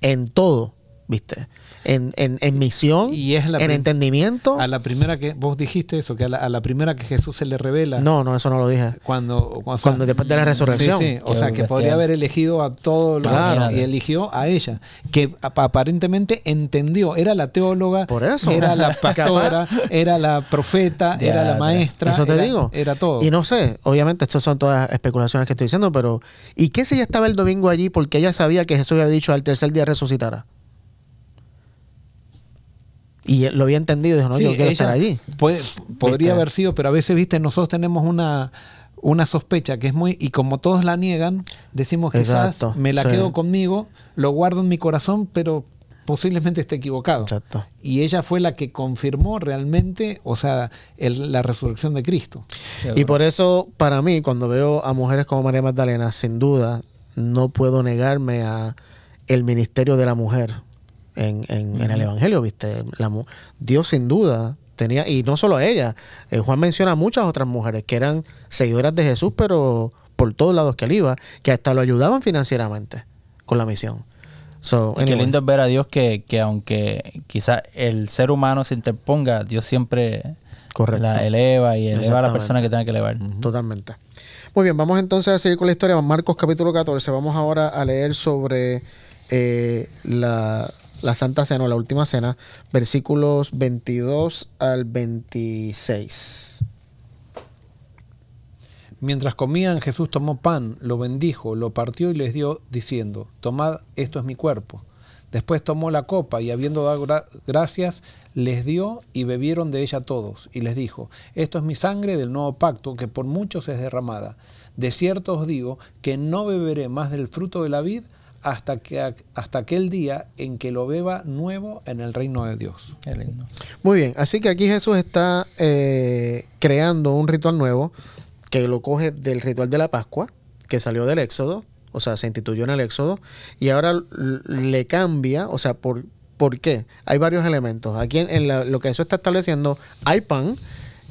En todo, ¿viste? en, misión, en entendimiento. A la primera que vos dijiste eso, que a la, primera que Jesús se le revela. No, no, eso no lo dije. Cuando, cuando, después de la resurrección. Sí, o sea, que podría haber elegido a todos los y eligió a ella, que aparentemente entendió, era la teóloga, Por eso. era la pastora, era la profeta, era la maestra. Eso te digo. Era todo. Y no sé, obviamente, estas son todas especulaciones que estoy diciendo, pero ¿y qué si ella estaba el domingo allí porque ella sabía que Jesús había dicho al tercer día resucitará? Y lo había entendido, dijo, no, yo quiero estar allí. podría este. haber sido, pero a veces, viste, nosotros tenemos una, una sospecha que es muy... Y como todos la niegan, decimos quizás me la quedo conmigo, lo guardo en mi corazón, pero posiblemente esté equivocado. Exacto. Y ella fue la que confirmó realmente, o sea, la resurrección de Cristo. Y por eso, para mí, cuando veo a mujeres como María Magdalena, sin duda, no puedo negarme a el ministerio de la mujer en, el Evangelio, ¿viste? Dios sin duda tenía, y no solo a ella, eh, Juan menciona a muchas otras mujeres que eran seguidoras de Jesús, pero por todos lados que él iba, que hasta lo ayudaban financieramente con la misión. So, Qué lindo es ver a Dios que, aunque quizás el ser humano se interponga, Dios siempre la eleva y eleva a la persona que tiene que elevar. Totalmente. Muy bien, vamos entonces a seguir con la historia. Marcos capítulo 14. Vamos ahora a leer sobre eh, la, la Santa Cena o la Última Cena, versículos 22 al 26. Mientras comían, Jesús tomó pan, lo bendijo, lo partió y les dio, diciendo, Tomad, esto es mi cuerpo. Después tomó la copa y habiendo dado gracias, les dio y bebieron de ella todos. Y les dijo, esto es mi sangre del nuevo pacto que por muchos es derramada. De cierto os digo que no beberé más del fruto de la vid hasta, que, hasta aquel día en que lo beba nuevo en el reino de Dios. Muy bien, así que aquí Jesús está eh, creando un ritual nuevo que lo coge del ritual de la Pascua, que salió del Éxodo, o sea, se instituyó en el Éxodo, y ahora le cambia, o sea, ¿por, ¿por qué? Hay varios elementos. Aquí en, lo que eso está estableciendo, hay pan,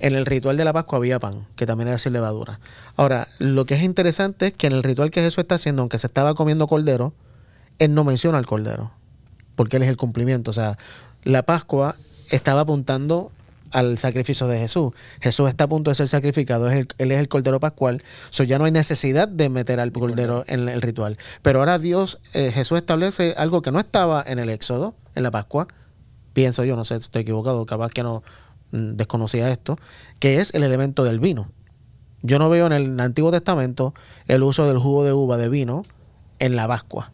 en el ritual de la Pascua había pan, que también era decir, levadura. Ahora, lo que es interesante es que en el ritual que Jesús está haciendo, aunque se estaba comiendo cordero, él no menciona al cordero, porque él es el cumplimiento. O sea, la Pascua estaba apuntando al sacrificio de Jesús. Jesús está a punto de ser sacrificado, él es el Cordero Pascual, so ya no hay necesidad de meter al Cordero en el ritual. Pero ahora Dios, eh, Jesús establece algo que no estaba en el Éxodo, en la Pascua, pienso yo, no sé, estoy equivocado, capaz que no, Mm, desconocía esto, que es el elemento del vino. Yo no veo en el Antiguo Testamento el uso del jugo de uva de vino en la Pascua.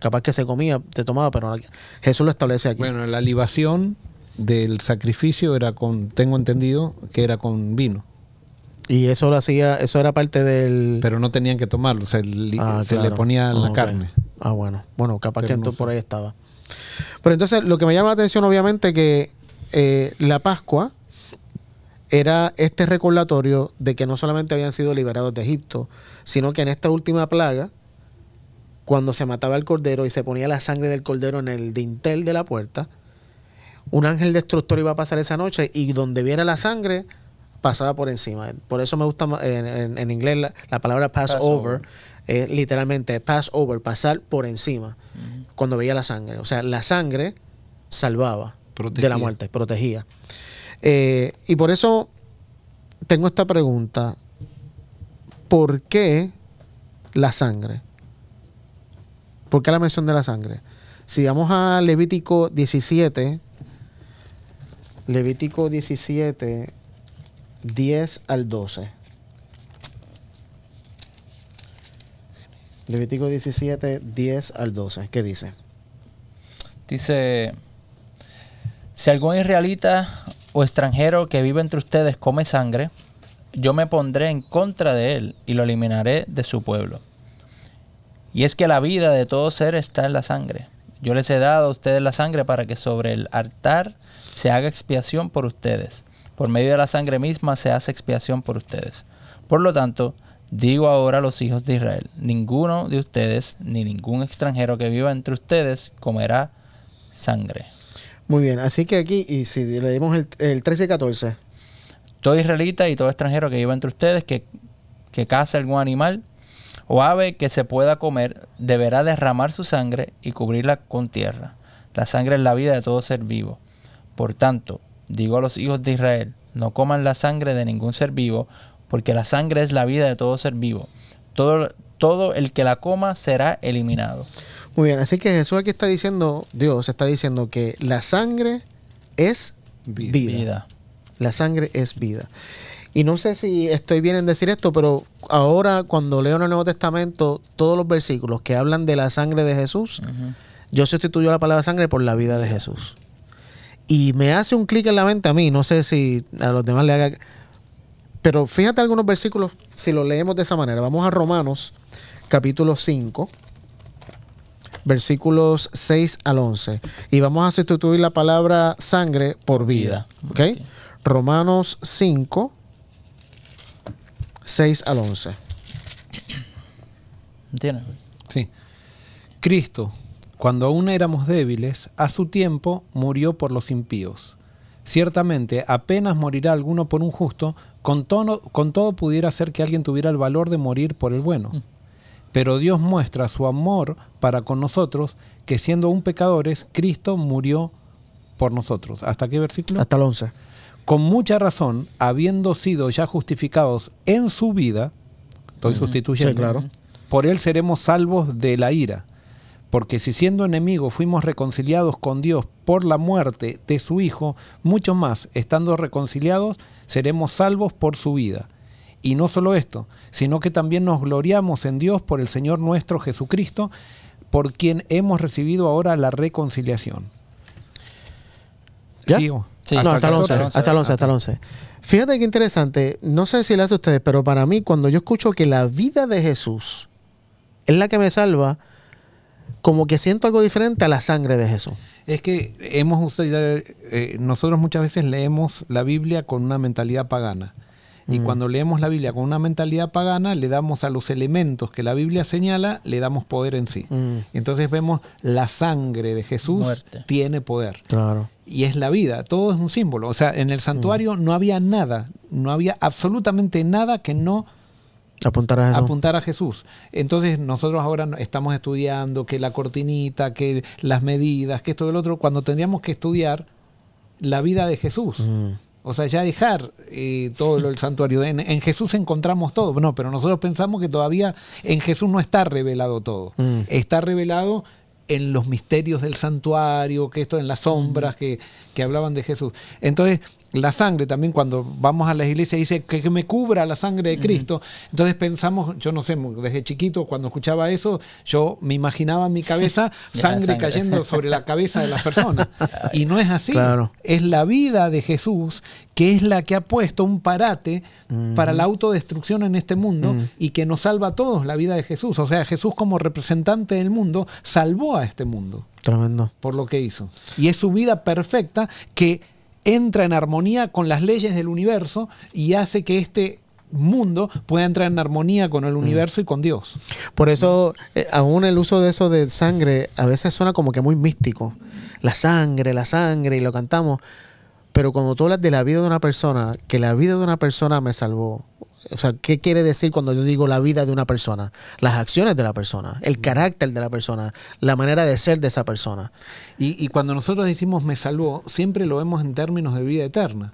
Capaz que se comía, se tomaba, pero Jesús lo establece aquí. Bueno, la libación del sacrificio era con, tengo entendido, que era con vino. Y eso lo hacía, eso era parte del... Pero no tenían que tomarlo, ah, se, le ponía la carne. Ah, bueno. Bueno, capaz que por ahí estaba. Pero entonces lo que me llama la atención obviamente que eh, la Pascua era este recordatorio de que no solamente habían sido liberados de Egipto, sino que en esta última plaga, cuando se mataba el cordero y se ponía la sangre del cordero en el dintel de la puerta, un ángel destructor iba a pasar esa noche y donde viera la sangre pasaba por encima. Por eso me gusta en, inglés la, palabra passover, pass eh, literalmente passover, pasar por encima, mm. cuando veía la sangre. O sea, la sangre salvaba de la muerte, protegía. Eh, y por eso tengo esta pregunta. ¿Por qué la sangre? ¿Por qué la mención de la sangre? Si vamos a Levítico 17, Levítico 17, 10 al 12. Levítico 17, 10 al 12. ¿Qué dice? Dice, si algún israelita o extranjero que vive entre ustedes come sangre, yo me pondré en contra de él y lo eliminaré de su pueblo. Y es que la vida de todo ser está en la sangre. Yo les he dado a ustedes la sangre para que sobre el altar se haga expiación por ustedes. Por medio de la sangre misma se hace expiación por ustedes. Por lo tanto, digo ahora a los hijos de Israel, ninguno de ustedes ni ningún extranjero que viva entre ustedes comerá sangre. Muy bien, así que aquí, y si leemos el, 13 y 14. Todo israelita y todo extranjero que viva entre ustedes, que, que caza algún animal o ave que se pueda comer, deberá derramar su sangre y cubrirla con tierra. La sangre es la vida de todo ser vivo. Por tanto, digo a los hijos de Israel, no coman la sangre de ningún ser vivo, porque la sangre es la vida de todo ser vivo. Todo, todo el que la coma será eliminado. Muy bien, así que Jesús aquí está diciendo, Dios está diciendo que la sangre es vida. La sangre es vida. Y no sé si estoy bien en decir esto, pero ahora cuando leo en el Nuevo Testamento todos los versículos que hablan de la sangre de Jesús, yo sustituyo la palabra sangre por la vida de Jesús. Y me hace un clic en la mente a mí, no sé si a los demás le haga... Pero fíjate algunos versículos, si los leemos de esa manera, vamos a Romanos capítulo 5 versículos 6 al 11. Y vamos a sustituir la palabra sangre por vida. Romanos 5, 6 al 11. ¿Entiendes? Sí. Cristo, cuando aún éramos débiles, a su tiempo murió por los impíos. Ciertamente, apenas morirá alguno por un justo, con todo, con todo pudiera ser que alguien tuviera el valor de morir por el bueno. Mm. Pero Dios muestra su amor para con nosotros, que siendo un pecadores, Cristo murió por nosotros. ¿Hasta qué versículo? Hasta el 11. Con mucha razón, habiendo sido ya justificados en su vida, estoy sustituyendo, por él seremos salvos de la ira. Porque si siendo enemigos fuimos reconciliados con Dios por la muerte de su Hijo, mucho más, estando reconciliados, seremos salvos por su vida. Y no solo esto, sino que también nos gloriamos en Dios por el Señor nuestro Jesucristo, por quien hemos recibido ahora la reconciliación. ¿Ya? Hasta hasta el 11, hasta el Fíjate qué interesante, no sé si le hace ustedes, pero para mí cuando yo escucho que la vida de Jesús es la que me salva, como que siento algo diferente a la sangre de Jesús. Es que hemos eh, nosotros muchas veces leemos la Biblia con una mentalidad pagana. Y mm. cuando leemos la Biblia con una mentalidad pagana, le damos a los elementos que la Biblia señala, le damos poder en sí. Mm. Entonces vemos la sangre de Jesús tiene poder. Claro. Y es la vida, todo es un símbolo. O sea, en el santuario mm. no había nada, no había absolutamente nada que no apuntara a, Jesús. apuntar a Jesús. Entonces nosotros ahora estamos estudiando que la cortinita, que las medidas, que esto y el otro, cuando tendríamos que estudiar la vida de Jesús. O sea, ya dejar eh, todo lo del santuario. En, Jesús encontramos todo. No, pero nosotros pensamos que todavía en Jesús no está revelado todo. Mm. Está revelado en los misterios del santuario, que esto en las mm. sombras que, que hablaban de Jesús. Entonces, la sangre también cuando vamos a la iglesia dice que, me cubra la sangre de Cristo. Entonces pensamos, yo no sé, desde chiquito cuando escuchaba eso, yo me imaginaba en mi cabeza sangre, cayendo sobre la cabeza de las personas. y no es así. Es la vida de Jesús que es la que ha puesto un parate para la autodestrucción en este mundo y que nos salva a todos la vida de Jesús. O sea, Jesús como representante del mundo salvó a este mundo. Tremendo. Por lo que hizo. Y es su vida perfecta que entra en armonía con las leyes del universo y hace que este mundo pueda entrar en armonía con el mm. universo y con Dios. Por eso, eh, aún el uso de eso de sangre a veces suena como que muy místico. La sangre, la sangre, y lo cantamos. Pero cuando tú hablas de la vida de una persona, que la vida de una persona me salvó, o sea, ¿qué quiere decir cuando yo digo la vida de una persona? Las acciones de la persona, el mm. carácter de la persona, la manera de ser de esa persona. Y, cuando nosotros decimos me salvó, siempre lo vemos en términos de vida eterna.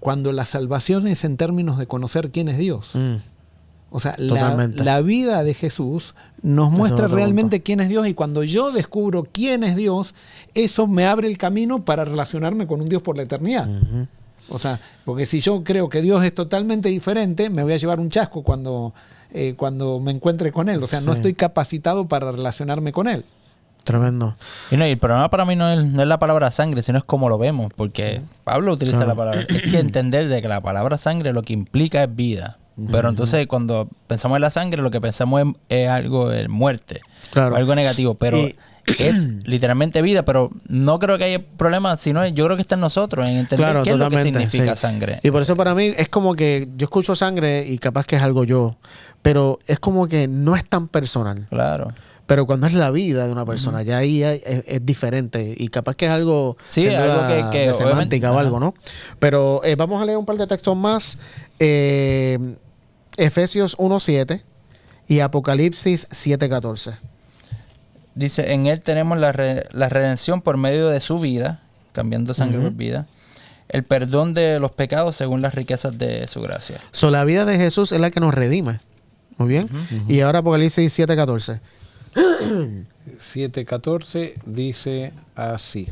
Cuando la salvación es en términos de conocer quién es Dios. Mm. O sea, la, vida de Jesús nos muestra realmente quién es Dios y cuando yo descubro quién es Dios, eso me abre el camino para relacionarme con un Dios por la eternidad. O sea, porque si yo creo que Dios es totalmente diferente, me voy a llevar un chasco cuando, eh, cuando me encuentre con Él. O sea, no estoy capacitado para relacionarme con Él. Tremendo. Y no, el problema para mí no es, la palabra sangre, sino es cómo lo vemos, porque Pablo utiliza la ah. palabra. Hay que entender de que la palabra sangre lo que implica es vida. Pero entonces cuando pensamos en la sangre, lo que pensamos es, algo, de muerte, claro. algo negativo. Pero es literalmente vida, pero no creo que haya problema, sino yo creo que está en nosotros, en entender qué lo que significa sangre. Y por eso para mí es como que yo escucho sangre y capaz que es algo yo, pero es como que no es tan personal. Claro. Pero cuando es la vida de una persona, ya ahí es, diferente y capaz que es algo, sí, algo que, o algo, ¿no? Pero eh, vamos a leer un par de textos más. Eh, Efesios 1.7 y Apocalipsis 7.14. Dice, en Él tenemos la, redención por medio de su vida, cambiando sangre por vida, el perdón de los pecados según las riquezas de su gracia. So, la vida de Jesús es la que nos redime. Muy bien. Y ahora Apocalipsis 7.14 7.14 dice así.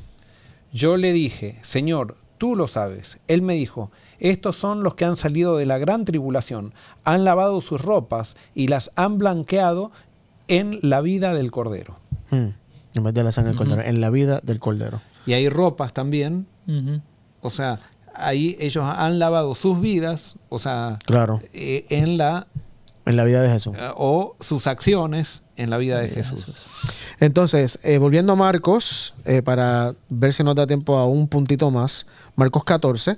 Yo le dije, Señor, tú lo sabes. Él me dijo, estos son los que han salido de la gran tribulación, han lavado sus ropas y las han blanqueado en la vida del Cordero. Mm. En vez de la sangre en la vida del cordero. Y hay ropas también. O sea, ahí ellos han lavado sus vidas, o sea, claro. Eh, en la en la vida de Jesús. Eh, o sus acciones en la vida de Jesús. Entonces, eh, volviendo a Marcos, para ver si nos da tiempo a un puntito más, Marcos 14,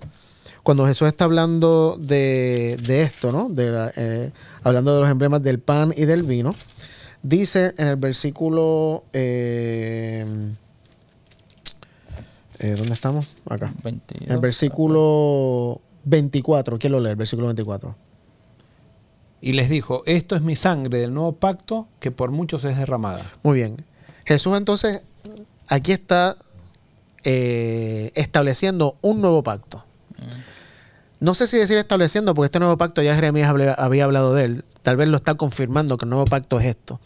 cuando Jesús está hablando de, de esto, ¿no? De hablando de los emblemas del pan y del vino, Dice en el versículo... Eh, eh, ¿Dónde estamos? Acá. en el versículo 24. ¿Quién lo lee? El versículo 24. Y les dijo, esto es mi sangre del nuevo pacto que por muchos es derramada. Muy bien. Jesús entonces aquí está eh, estableciendo un nuevo pacto no sé si decir estableciendo, porque este nuevo pacto ya Jeremías había hablado de él, tal vez lo está confirmando que el nuevo pacto es esto.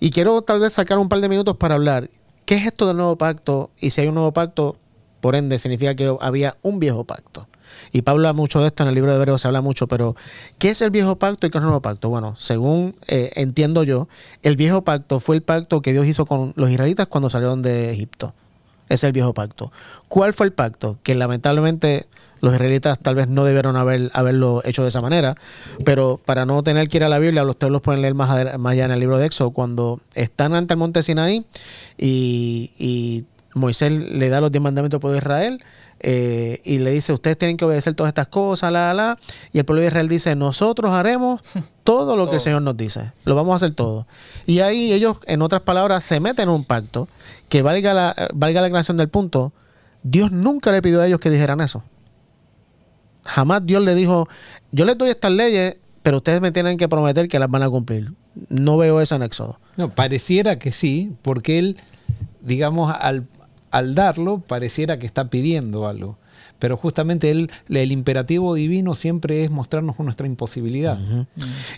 Y quiero tal vez sacar un par de minutos para hablar qué es esto del nuevo pacto y si hay un nuevo pacto, por ende significa que había un viejo pacto. Y Pablo habla mucho de esto en el libro de Hebreos, se habla mucho, pero ¿qué es el viejo pacto y qué es el nuevo pacto? Bueno, según eh, entiendo yo, el viejo pacto fue el pacto que Dios hizo con los israelitas cuando salieron de Egipto. Es el viejo pacto. ¿Cuál fue el pacto? Que lamentablemente los israelitas tal vez no debieron haber, haberlo hecho de esa manera, pero para no tener que ir a la Biblia, los teólogos pueden leer más, allá en el libro de Éxodo, cuando están ante el monte Sinaí y, Moisés le da los diez mandamientos pueblo de Israel, eh, y le dice, ustedes tienen que obedecer todas estas cosas, la, la, y el pueblo de Israel dice, nosotros haremos todo lo que el Señor nos dice, lo vamos a hacer todo. Y ahí ellos, en otras palabras, se meten en un pacto que valga la, valga la creación del punto, Dios nunca le pidió a ellos que dijeran eso. Jamás Dios le dijo, yo les doy estas leyes, pero ustedes me tienen que prometer que las van a cumplir. No veo ese anexo. No, pareciera que sí, porque él, digamos, al, al darlo, pareciera que está pidiendo algo pero justamente el, el imperativo divino siempre es mostrarnos nuestra imposibilidad. Mm.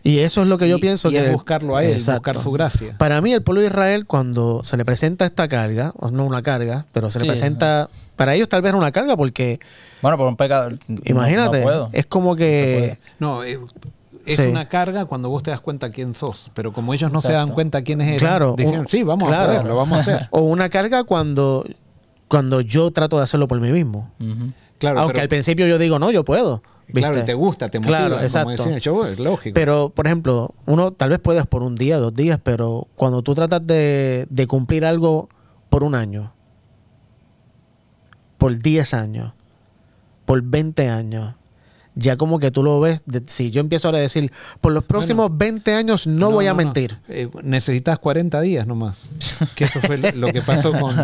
Y eso es lo que yo pienso que... Es buscarlo a él, buscar su gracia. Para mí el pueblo de Israel cuando se le presenta esta carga, o no una carga, pero se le presenta... Para ellos tal vez es una carga porque... Bueno, por un pecado... Imagínate, es como que... No, eh, es una carga cuando vos te das cuenta quién sos. Pero como ellos no se dan cuenta quién es él, claro, sí, vamos a hacerlo, lo vamos a hacer. o una carga cuando, cuando yo trato de hacerlo por mí mismo. Aunque al principio yo digo, no, yo puedo. Claro, y te gusta, te motiva, claro, exacto. Como es lógico. Pero, por ejemplo, uno tal vez puedes por un día, dos días, pero cuando tú tratas de, cumplir algo por un año, por 10 años, por 20 años, ya como que tú lo ves, si yo empiezo ahora a decir, por los próximos veinte 20 años no, voy a mentir. Eh, necesitas 40 días nomás. Que eso fue lo que pasó con,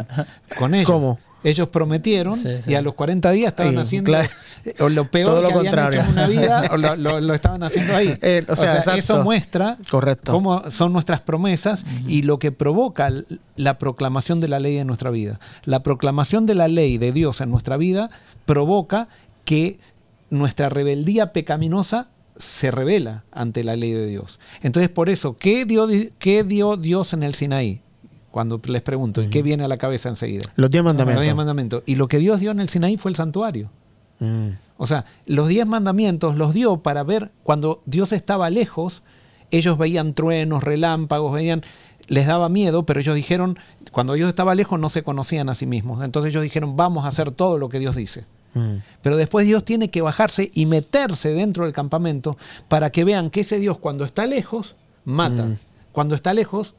con ellos. ¿Cómo? Ellos prometieron y a los 40 días estaban haciendo eh, lo peor lo que contrario. habían hecho una vida o lo, estaban haciendo ahí. Eh, o, eso muestra Correcto. cómo son nuestras promesas y lo que provoca la proclamación de la ley en nuestra vida. La proclamación de la ley de Dios en nuestra vida provoca que nuestra rebeldía pecaminosa se revela ante la ley de Dios. Entonces, por eso, ¿qué dio, qué dio Dios en el Sinaí? cuando les pregunto, qué viene a la cabeza enseguida? Los diez mandamientos. Y lo que Dios dio en el Sinaí fue el santuario. Mm. O sea, los diez mandamientos los dio para ver cuando Dios estaba lejos, ellos veían truenos, relámpagos, veían, les daba miedo, pero ellos dijeron, cuando Dios estaba lejos no se conocían a sí mismos. Entonces ellos dijeron, vamos a hacer todo lo que Dios dice. Mm. Pero después Dios tiene que bajarse y meterse dentro del campamento para que vean que ese Dios cuando está lejos, mata. Mm. Cuando está lejos,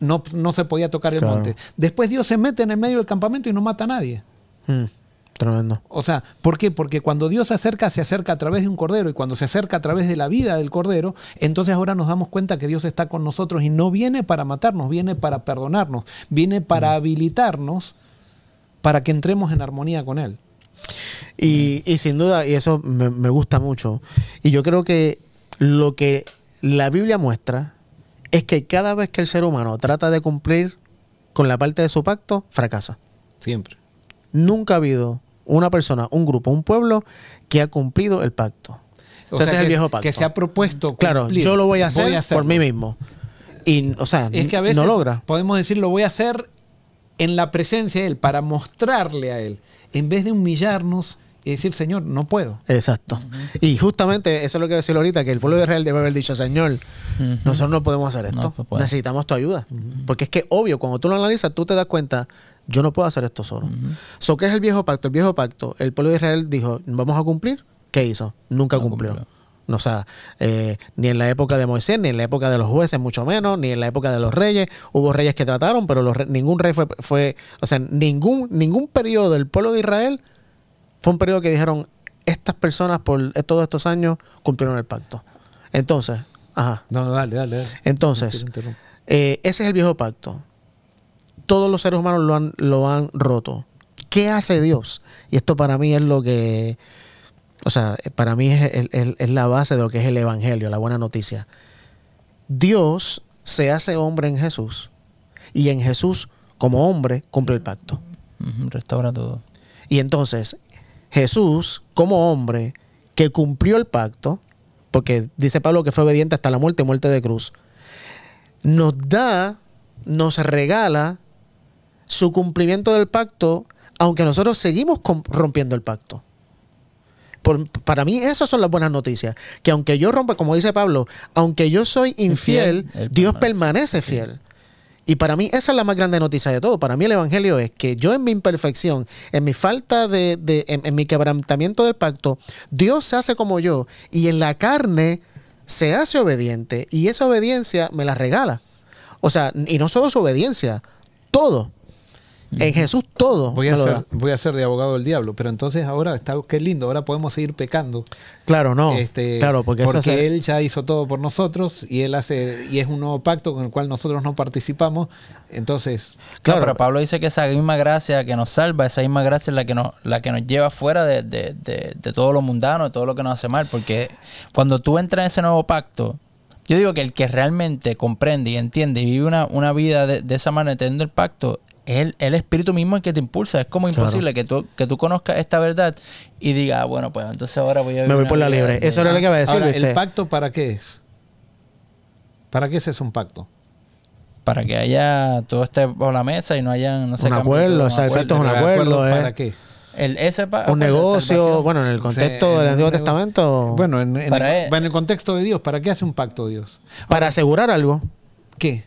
no, se podía tocar el monte. Después Dios se mete en el medio del campamento y no mata a nadie. Hmm, tremendo. O sea, ¿por qué? Porque cuando Dios se acerca, se acerca a través de un cordero y cuando se acerca a través de la vida del cordero, entonces ahora nos damos cuenta que Dios está con nosotros y no viene para matarnos, viene para perdonarnos, viene para hmm. habilitarnos para que entremos en armonía con Él. Y, sin duda, y eso me gusta mucho, y yo creo que lo que la Biblia muestra, es que cada vez que el ser humano trata de cumplir con la parte de su pacto, fracasa. Siempre. Nunca ha habido una persona, un grupo, un pueblo que ha cumplido el pacto. O, sea, es el viejo pacto. Que se ha propuesto. Cumplir, claro, yo lo voy a hacer por mí mismo. Y, o sea, es que a veces no logra. Podemos decir, lo voy a hacer en la presencia de él, para mostrarle a él. En vez de humillarnos, y decir, Señor, no puedo. Exacto. Y justamente eso es lo que decir ahorita, que el pueblo de Israel debe haber dicho, Señor, nosotros no podemos hacer esto, pues, pues. necesitamos tu ayuda. Porque es que obvio, cuando tú lo analizas, tú te das cuenta, yo no puedo hacer esto solo. So, ¿qué es el viejo pacto? El viejo pacto, el pueblo de Israel dijo, vamos a cumplir. ¿Qué hizo? Nunca cumplió. o sea, eh, ni en la época de Moisés, ni en la época de los jueces, mucho menos, ni en la época de los reyes. Hubo reyes que trataron, pero ningún rey fue, fue, o sea, ningún, ningún periodo del pueblo de Israel fue un periodo que dijeron, estas personas por todos estos años cumplieron el pacto. Entonces, ajá. No, dale, dale. Entonces, eh, ese es el viejo pacto. Todos los seres humanos lo han, lo han roto. ¿Qué hace Dios? Y esto para mí es lo que, o sea, para mí es la base de lo que es el Evangelio, la buena noticia. Dios se hace hombre en Jesús y en Jesús como hombre cumple el pacto. Restaura todo. Y entonces, Jesús, como hombre, que cumplió el pacto, porque dice Pablo que fue obediente hasta la muerte, muerte de cruz, nos da, nos regala su cumplimiento del pacto, aunque nosotros seguimos rompiendo el pacto. para mí esas son las buenas noticias, que aunque yo rompa, como dice Pablo, aunque yo soy infiel, Dios permanece fiel. Y para mí esa es la más grande noticia de todo. Para mí el Evangelio es que yo en mi imperfección, en mi falta de, en, en, mi quebrantamiento del pacto, Dios se hace como yo y en la carne se hace obediente y esa obediencia me la regala. O sea, y no solo su obediencia, todo. En Jesús todo. Voy a, ser, de abogado del diablo, pero entonces ahora está qué lindo, ahora podemos seguir pecando. Claro, no. Este, claro, porque, él ya hizo todo por nosotros y él hace y es un nuevo pacto con el cual nosotros no participamos. Entonces, claro, pero Pablo dice que esa misma gracia que nos salva, esa misma gracia es la que nos la que nos lleva fuera de, todo lo mundano, de todo lo que nos hace mal, porque cuando tú entras en ese nuevo pacto, yo digo que el que realmente comprende y entiende y vive una, una vida de, de, esa manera, teniendo el pacto, el, el, espíritu mismo el que te impulsa. Es como imposible que, tú, que tú conozcas esta verdad y digas, ah, bueno, pues entonces ahora voy a vivir Me voy por la libre. Eso era lo que iba a decir. Ahora, ¿El pacto para qué es? ¿Para qué ese es un pacto? Para que haya todo esté bajo la mesa y no haya, ¿eh? un acuerdo. O sea, es un acuerdo. ¿Para, qué? ese un negocio, bueno, en el contexto del Antiguo Testamento. Bueno, en, en, el, contexto de Dios, ¿para qué hace un pacto Dios? Para asegurar algo. ¿Qué?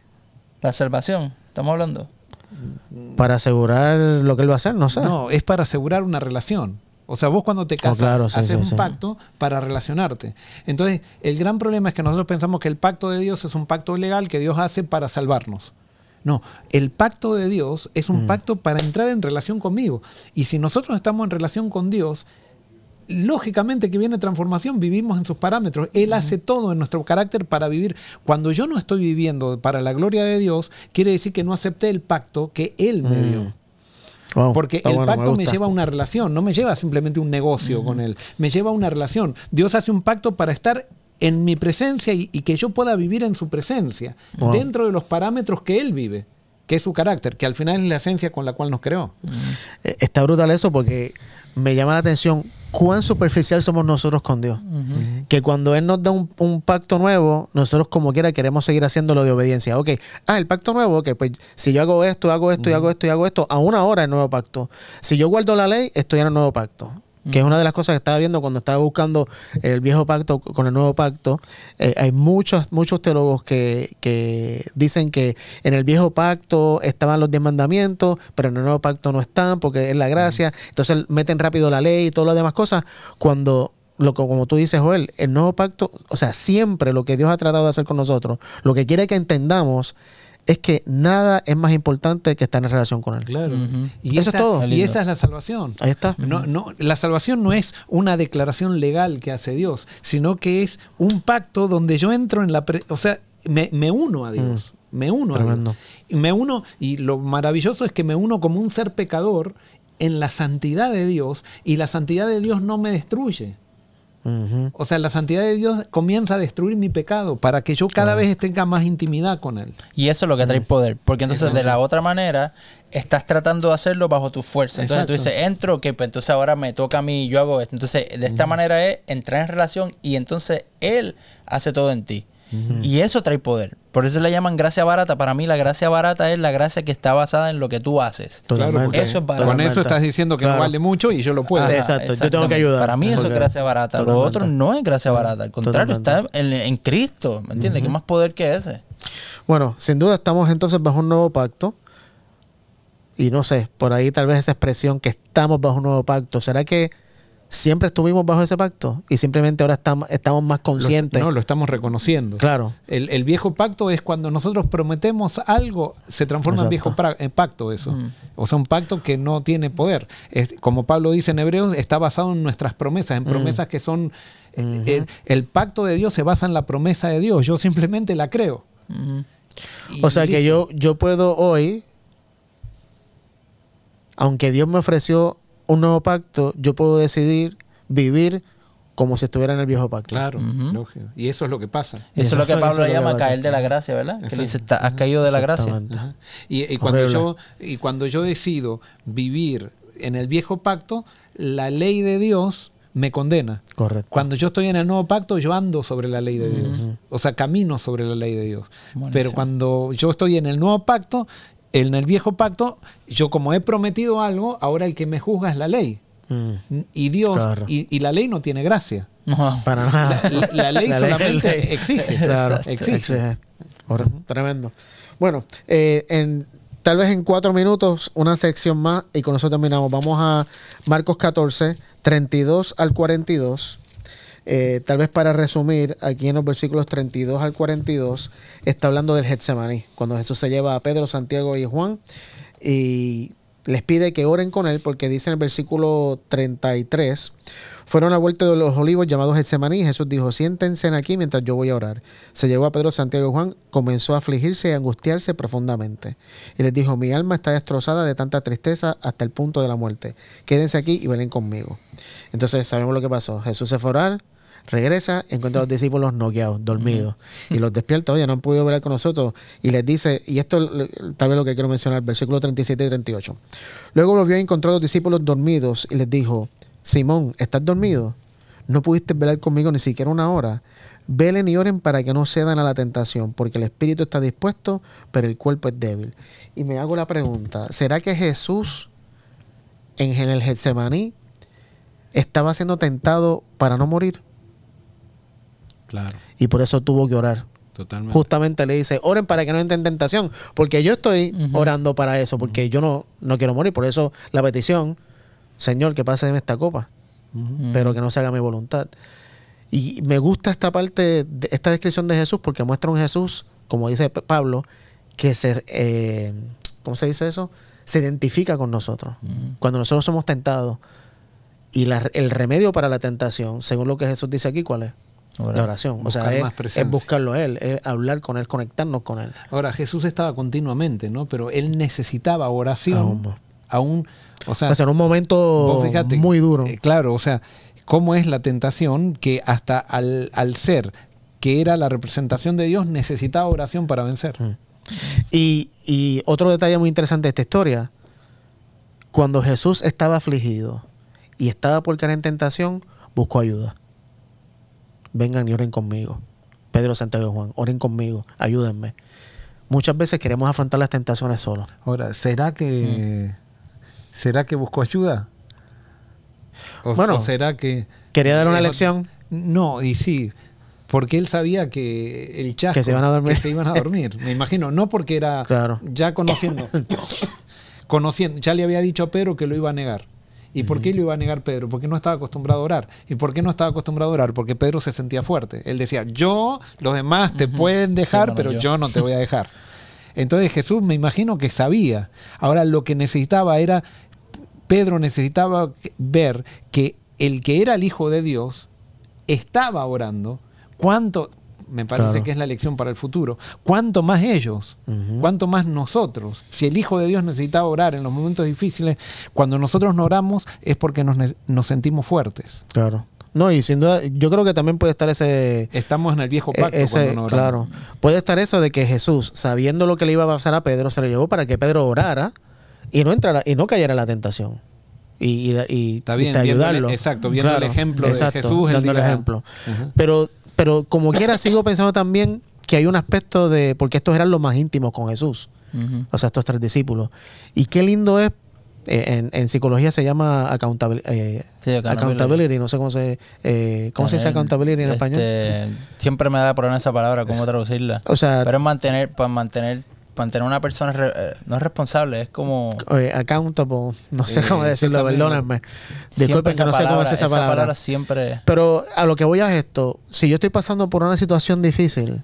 La salvación, estamos hablando para asegurar lo que él va a hacer, no sé. No, es para asegurar una relación. O sea, vos cuando te oh, casas, haces un pacto para relacionarte. Entonces, el gran problema es que nosotros pensamos que el pacto de Dios es un pacto legal que Dios hace para salvarnos. No, el pacto de Dios es un mm. pacto para entrar en relación conmigo. Y si nosotros estamos en relación con Dios, lógicamente que viene transformación, vivimos en sus parámetros. Él hace todo en nuestro carácter para vivir. Cuando yo no estoy viviendo para la gloria de Dios, quiere decir que no acepté el pacto que Él me mm. dio. Porque el pacto me, lleva a una relación, no me lleva simplemente un negocio con Él, me lleva a una relación. Dios hace un pacto para estar en mi presencia y, que yo pueda vivir en su presencia, dentro de los parámetros que Él vive que es su carácter, que al final es la esencia con la cual nos creó. Eh, está brutal eso porque me llama la atención cuán superficial somos nosotros con Dios. Que cuando Él nos da un, pacto nuevo, nosotros como quiera queremos seguir haciéndolo de obediencia. Ok, ah, el pacto nuevo, ok, pues si yo hago esto, hago esto, y hago esto, y hago esto, a una hora el nuevo pacto. Si yo guardo la ley, estoy en el nuevo pacto que es una de las cosas que estaba viendo cuando estaba buscando el viejo pacto con el nuevo pacto. Eh, hay muchos, muchos teólogos que, dicen que en el viejo pacto estaban los diez mandamientos, pero en el nuevo pacto no están porque es la gracia. Entonces meten rápido la ley y todas las demás cosas. Cuando lo como tú dices, Joel, el nuevo pacto, o sea, siempre lo que Dios ha tratado de hacer con nosotros, lo que quiere que entendamos es que nada es más importante que estar en relación con Él. Claro. y Eso es todo. Y esa es la salvación. Ahí está. No, no, la salvación no es una declaración legal que hace Dios, sino que es un pacto donde yo entro en la... o sea, me, uno a Dios. Mm. Me uno a Dios. Me uno, y lo maravilloso es que me uno como un ser pecador en la santidad de Dios y la santidad de Dios no me destruye. O sea, la santidad de Dios comienza a destruir mi pecado para que yo cada vez tenga más intimidad con Él. Y eso es lo que trae poder, porque entonces de la otra manera estás tratando de hacerlo bajo tu fuerza. Entonces tú dices, entro, que pues, entonces ahora me toca a mí, yo hago esto. Entonces de esta manera es entrar en relación y entonces Él hace todo en ti. Y eso trae poder. Por eso le llaman gracia barata. Para mí la gracia barata es la gracia que está basada en lo que tú haces. Totalmente. Con eso estás diciendo que no vale mucho y yo lo puedo. Exacto, yo tengo que ayudar. Para mí eso es gracia barata. Lo otro no es gracia barata. Al contrario, está en, Cristo. ¿Me entiendes? ¿Qué más poder que ese? Bueno, sin duda estamos entonces bajo un nuevo pacto y no sé, por ahí tal vez esa expresión que estamos bajo un nuevo pacto, ¿será que siempre estuvimos bajo ese pacto y simplemente ahora estamos, más conscientes. no, lo estamos reconociendo. Claro. El, viejo pacto es cuando nosotros prometemos algo, se transforma en viejo pacto eso. Mm. O sea, un pacto que no tiene poder. como Pablo dice en Hebreos, está basado en nuestras promesas, en mm. promesas que son... Eh, eh, el, pacto de Dios se basa en la promesa de Dios. Yo simplemente la creo. Mm. O sea que yo, yo puedo hoy, aunque Dios me ofreció un nuevo pacto, yo puedo decidir vivir como si estuviera en el viejo pacto. Claro, lógico. Y eso es lo que pasa. Eso, es lo que Pablo llama caer de la gracia, ¿verdad? Que dice, has caído de la gracia. Y, cuando yo, y cuando yo decido vivir en el viejo pacto, la ley de Dios me condena. Correcto. Cuando yo estoy en el nuevo pacto, yo ando sobre la ley de Dios. O sea, camino sobre la ley de Dios. Pero cuando yo estoy en el nuevo pacto, en el viejo pacto, yo como he prometido algo, ahora el que me juzga es la ley. Mm. Y Dios, y, la ley no tiene gracia. para nada. La, ley solamente exige. exige. Tremendo. Bueno, eh, en, tal vez en cuatro minutos una sección más y con eso terminamos. Vamos a Marcos 14, 32 al 42. Eh, tal vez para resumir, aquí en los versículos 32 al 42 está hablando del Getsemaní, cuando Jesús se lleva a Pedro, Santiago y Juan y les pide que oren con él porque dice en el versículo 33, fueron a vuelta de los olivos llamados Getsemaní Jesús dijo, siéntense aquí mientras yo voy a orar. Se llevó a Pedro, Santiago y Juan, comenzó a afligirse y angustiarse profundamente. Y les dijo, mi alma está destrozada de tanta tristeza hasta el punto de la muerte. Quédense aquí y velen conmigo. Entonces sabemos lo que pasó. Jesús se fue Regresa, encuentra a los discípulos noqueados, dormidos, y los despierta, oye, no han podido velar con nosotros, y les dice, y esto tal vez lo que quiero mencionar, versículo 37 y 38. Luego volvió a encontrar a los discípulos dormidos y les dijo, Simón, ¿estás dormido? No pudiste velar conmigo ni siquiera una hora. Velen y oren para que no cedan a la tentación, porque el espíritu está dispuesto, pero el cuerpo es débil. Y me hago la pregunta, ¿será que Jesús en el Getsemaní estaba siendo tentado para no morir? Y por eso tuvo que orar. Totalmente. Justamente le dice, oren para que no entren tentación, porque yo estoy orando para eso, porque yo no, no quiero morir. Por eso la petición, Señor, que pase esta copa, pero que no se haga mi voluntad. Y me gusta esta parte, esta descripción de Jesús, porque muestra un Jesús, como dice Pablo, que se, eh, se dice eso? Se identifica con nosotros. Cuando nosotros somos tentados, y el remedio para la tentación, según lo que Jesús dice aquí, ¿cuál es? la oración. O sea, es, buscarlo a Él, es hablar con Él, conectarnos con Él. Ahora, Jesús estaba continuamente, ¿no? Pero Él necesitaba oración. Aún. o, sea, en un momento muy duro. Eh, claro, o sea, ¿cómo es la tentación que hasta al, ser que era la representación de Dios necesitaba oración para vencer? Mm. Y, y otro detalle muy interesante de esta historia, cuando Jesús estaba afligido y estaba por caer en tentación, buscó ayuda vengan y oren conmigo. Pedro, Santiago Juan, oren conmigo, ayúdenme. Muchas veces queremos afrontar las tentaciones solos. Ahora, ¿será que, ¿será que buscó ayuda? O, bueno, será que... ¿Quería dar una lección? No, y sí, porque él sabía que el chasco... Que se iban a dormir. se iban a dormir, me imagino. No porque era claro. ya conociendo, conociendo, ya le había dicho a Pedro que lo iba a negar. ¿Y por qué lo iba a negar Pedro? Porque no estaba acostumbrado a orar. ¿Y por qué no estaba acostumbrado a orar? Porque Pedro se sentía fuerte. Él decía, yo, los demás te pueden dejar, pero yo. yo no te voy a dejar. Entonces Jesús me imagino que sabía. Ahora lo que necesitaba era, Pedro necesitaba ver que el que era el Hijo de Dios estaba orando. ¿Cuánto? me parece que es la lección para el futuro. ¿Cuánto más ellos? cuanto ¿Cuánto más nosotros? Si el Hijo de Dios necesitaba orar en los momentos difíciles, cuando nosotros no oramos es porque nos, nos sentimos fuertes. Claro. No, y sin duda, yo creo que también puede estar ese... Estamos en el viejo pacto. E-, cuando no claro. Puede estar eso de que Jesús, sabiendo lo que le iba a pasar a Pedro, se lo llevó para que Pedro orara y no entrara y no cayera la tentación. Y, y, ayudarlo. E-, exacto, viendo el ejemplo de Jesús. el ejemplo. Pero pero como quiera, sigo pensando también que hay un aspecto de, porque estos eran los más íntimos con Jesús, o sea, estos tres discípulos. Y qué lindo es, eh, en, psicología se llama eh, accountability. no sé cómo se, eh, ¿cómo se dice accountability en este, español. Siempre me da problema esa palabra, cómo traducirla. O sea, pero es mantener, para pues, mantener mantener a una persona eh, no es responsable, es como. Oye, topo. no sé cómo decirlo, perdónenme. Disculpen que no sé cómo es esa, palabra. siempre... Pero a lo que voy es esto: si yo estoy pasando por una situación difícil,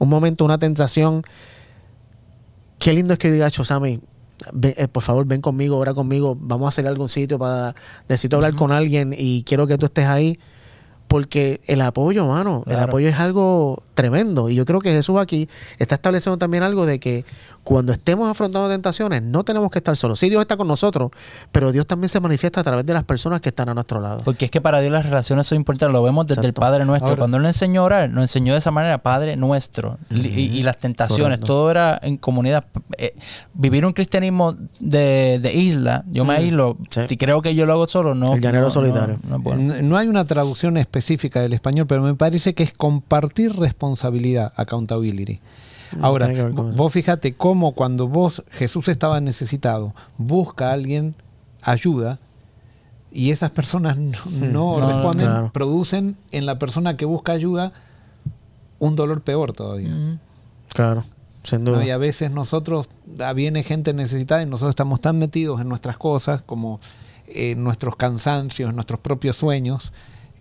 un momento, una tentación, qué lindo es que diga, Chosami, eh, por favor, ven conmigo, ora conmigo, vamos a hacer algún sitio para necesito hablar con alguien y quiero que tú estés ahí porque el apoyo, mano, el apoyo es algo tremendo. Y yo creo que Jesús aquí está estableciendo también algo de que cuando estemos afrontando tentaciones, no tenemos que estar solos. Sí, Dios está con nosotros, pero Dios también se manifiesta a través de las personas que están a nuestro lado. Porque es que para Dios las relaciones son importantes, lo vemos desde el Padre Nuestro. cuando Él nos enseñó a orar, nos enseñó de esa manera, Padre Nuestro, y, las tentaciones, todo era en comunidad. Eh, vivir un cristianismo de, isla, yo me aíslo, si creo que yo lo hago solo, no. El llanero solitario. no hay una traducción específica del español, pero me parece que es compartir responsabilidad, accountability. Ahora, vos fíjate cómo cuando vos, Jesús estaba necesitado, busca a alguien ayuda y esas personas no, responden, producen en la persona que busca ayuda un dolor peor todavía. Claro. Sin duda. Y a veces nosotros, ah, viene gente necesitada y nosotros estamos tan metidos en nuestras cosas, como en eh, nuestros cansancios, en nuestros propios sueños,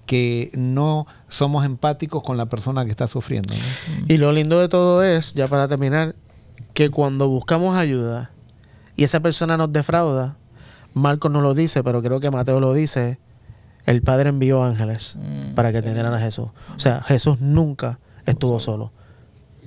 que no somos empáticos con la persona que está sufriendo. Mm. Y lo lindo de todo es, ya para terminar, que cuando buscamos ayuda y esa persona nos defrauda, Marcos no lo dice, pero creo que Mateo lo dice, el Padre envió ángeles mm. para que atendieran a Jesús. O sea, Jesús nunca estuvo solo.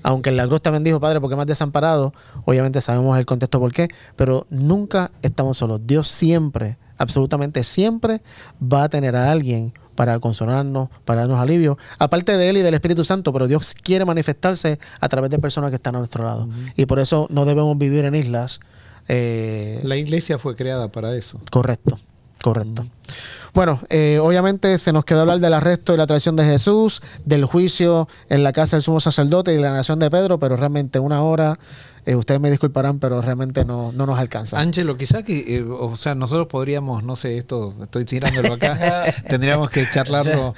Aunque en la cruz también dijo, Padre, ¿por qué más desamparado? Obviamente sabemos el contexto por qué, pero nunca estamos solos. Dios siempre, absolutamente siempre, va a tener a alguien para consolarnos, para darnos alivio, aparte de Él y del Espíritu Santo, pero Dios quiere manifestarse a través de personas que están a nuestro lado. Y por eso no debemos vivir en islas. Eh, la iglesia fue creada para eso. Correcto. Correcto. Bueno, eh, obviamente se nos quedó hablar del arresto y la traición de Jesús, del juicio en la casa del sumo sacerdote y de la nación de Pedro, pero realmente una hora, eh, ustedes me disculparán, pero realmente no, no nos alcanza. Ángelo, quizás que, eh, o sea, nosotros podríamos, no sé, esto estoy tirándolo acá, tendríamos que charlarlo,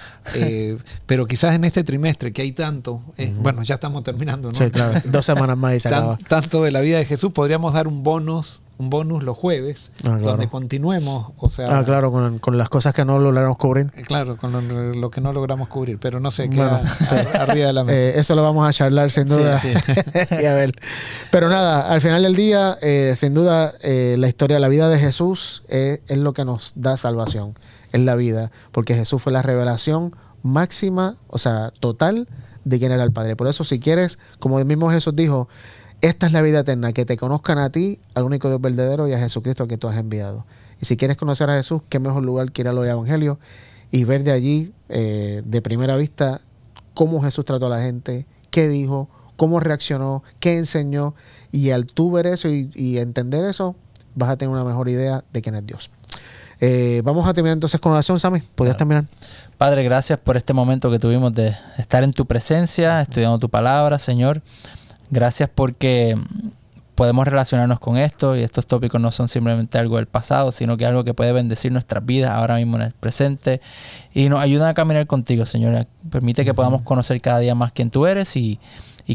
pero quizás en este trimestre que hay tanto, bueno, ya estamos terminando, ¿no? Sí, claro, dos semanas más y Tanto de la vida de Jesús, podríamos dar un bonus un bonus los jueves, ah, donde continuemos, o sea... Ah, claro, con, las cosas que no logramos cubrir. Eh, claro, con lo, que no logramos cubrir, pero no sé, qué arriba de la mesa. Eh, eso lo vamos a charlar sin duda. y a ver. Pero nada, al final del día, eh, sin duda, la historia, de la vida de Jesús es, lo que nos da salvación, es la vida, porque Jesús fue la revelación máxima, o sea, total de quién era el Padre. Por eso, si quieres, como el mismo Jesús dijo, esta es la vida eterna, que te conozcan a ti, al único Dios verdadero y a Jesucristo que tú has enviado. Y si quieres conocer a Jesús, qué mejor lugar que ir a los evangelios y ver de allí, eh, de primera vista, cómo Jesús trató a la gente, qué dijo, cómo reaccionó, qué enseñó. Y al tú ver eso y, entender eso, vas a tener una mejor idea de quién es Dios. Eh, vamos a terminar entonces con oración, Sammy. ¿podrías terminar? Padre, gracias por este momento que tuvimos de estar en tu presencia, estudiando tu palabra, Señor. Gracias porque podemos relacionarnos con esto y estos tópicos no son simplemente algo del pasado, sino que algo que puede bendecir nuestras vidas ahora mismo en el presente y nos ayudan a caminar contigo, Señor. Permite que podamos conocer cada día más quién tú eres y,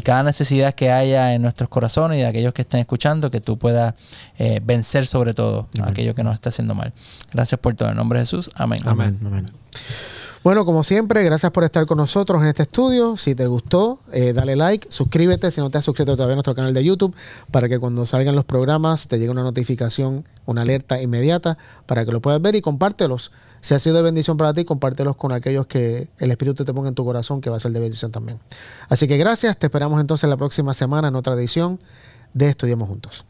cada necesidad que haya en nuestros corazones y de aquellos que estén escuchando, que tú puedas eh, vencer sobre todo aquello que nos está haciendo mal. Gracias por todo. En nombre de Jesús. Amén. amén. amén. Bueno, como siempre, gracias por estar con nosotros en este estudio. Si te gustó, eh, dale like, suscríbete si no te has suscrito todavía a nuestro canal de YouTube para que cuando salgan los programas te llegue una notificación, una alerta inmediata para que lo puedas ver y compártelos. Si ha sido de bendición para ti, compártelos con aquellos que el Espíritu te ponga en tu corazón, que va a ser de bendición también. Así que gracias, te esperamos entonces la próxima semana en otra edición de Estudiamos Juntos.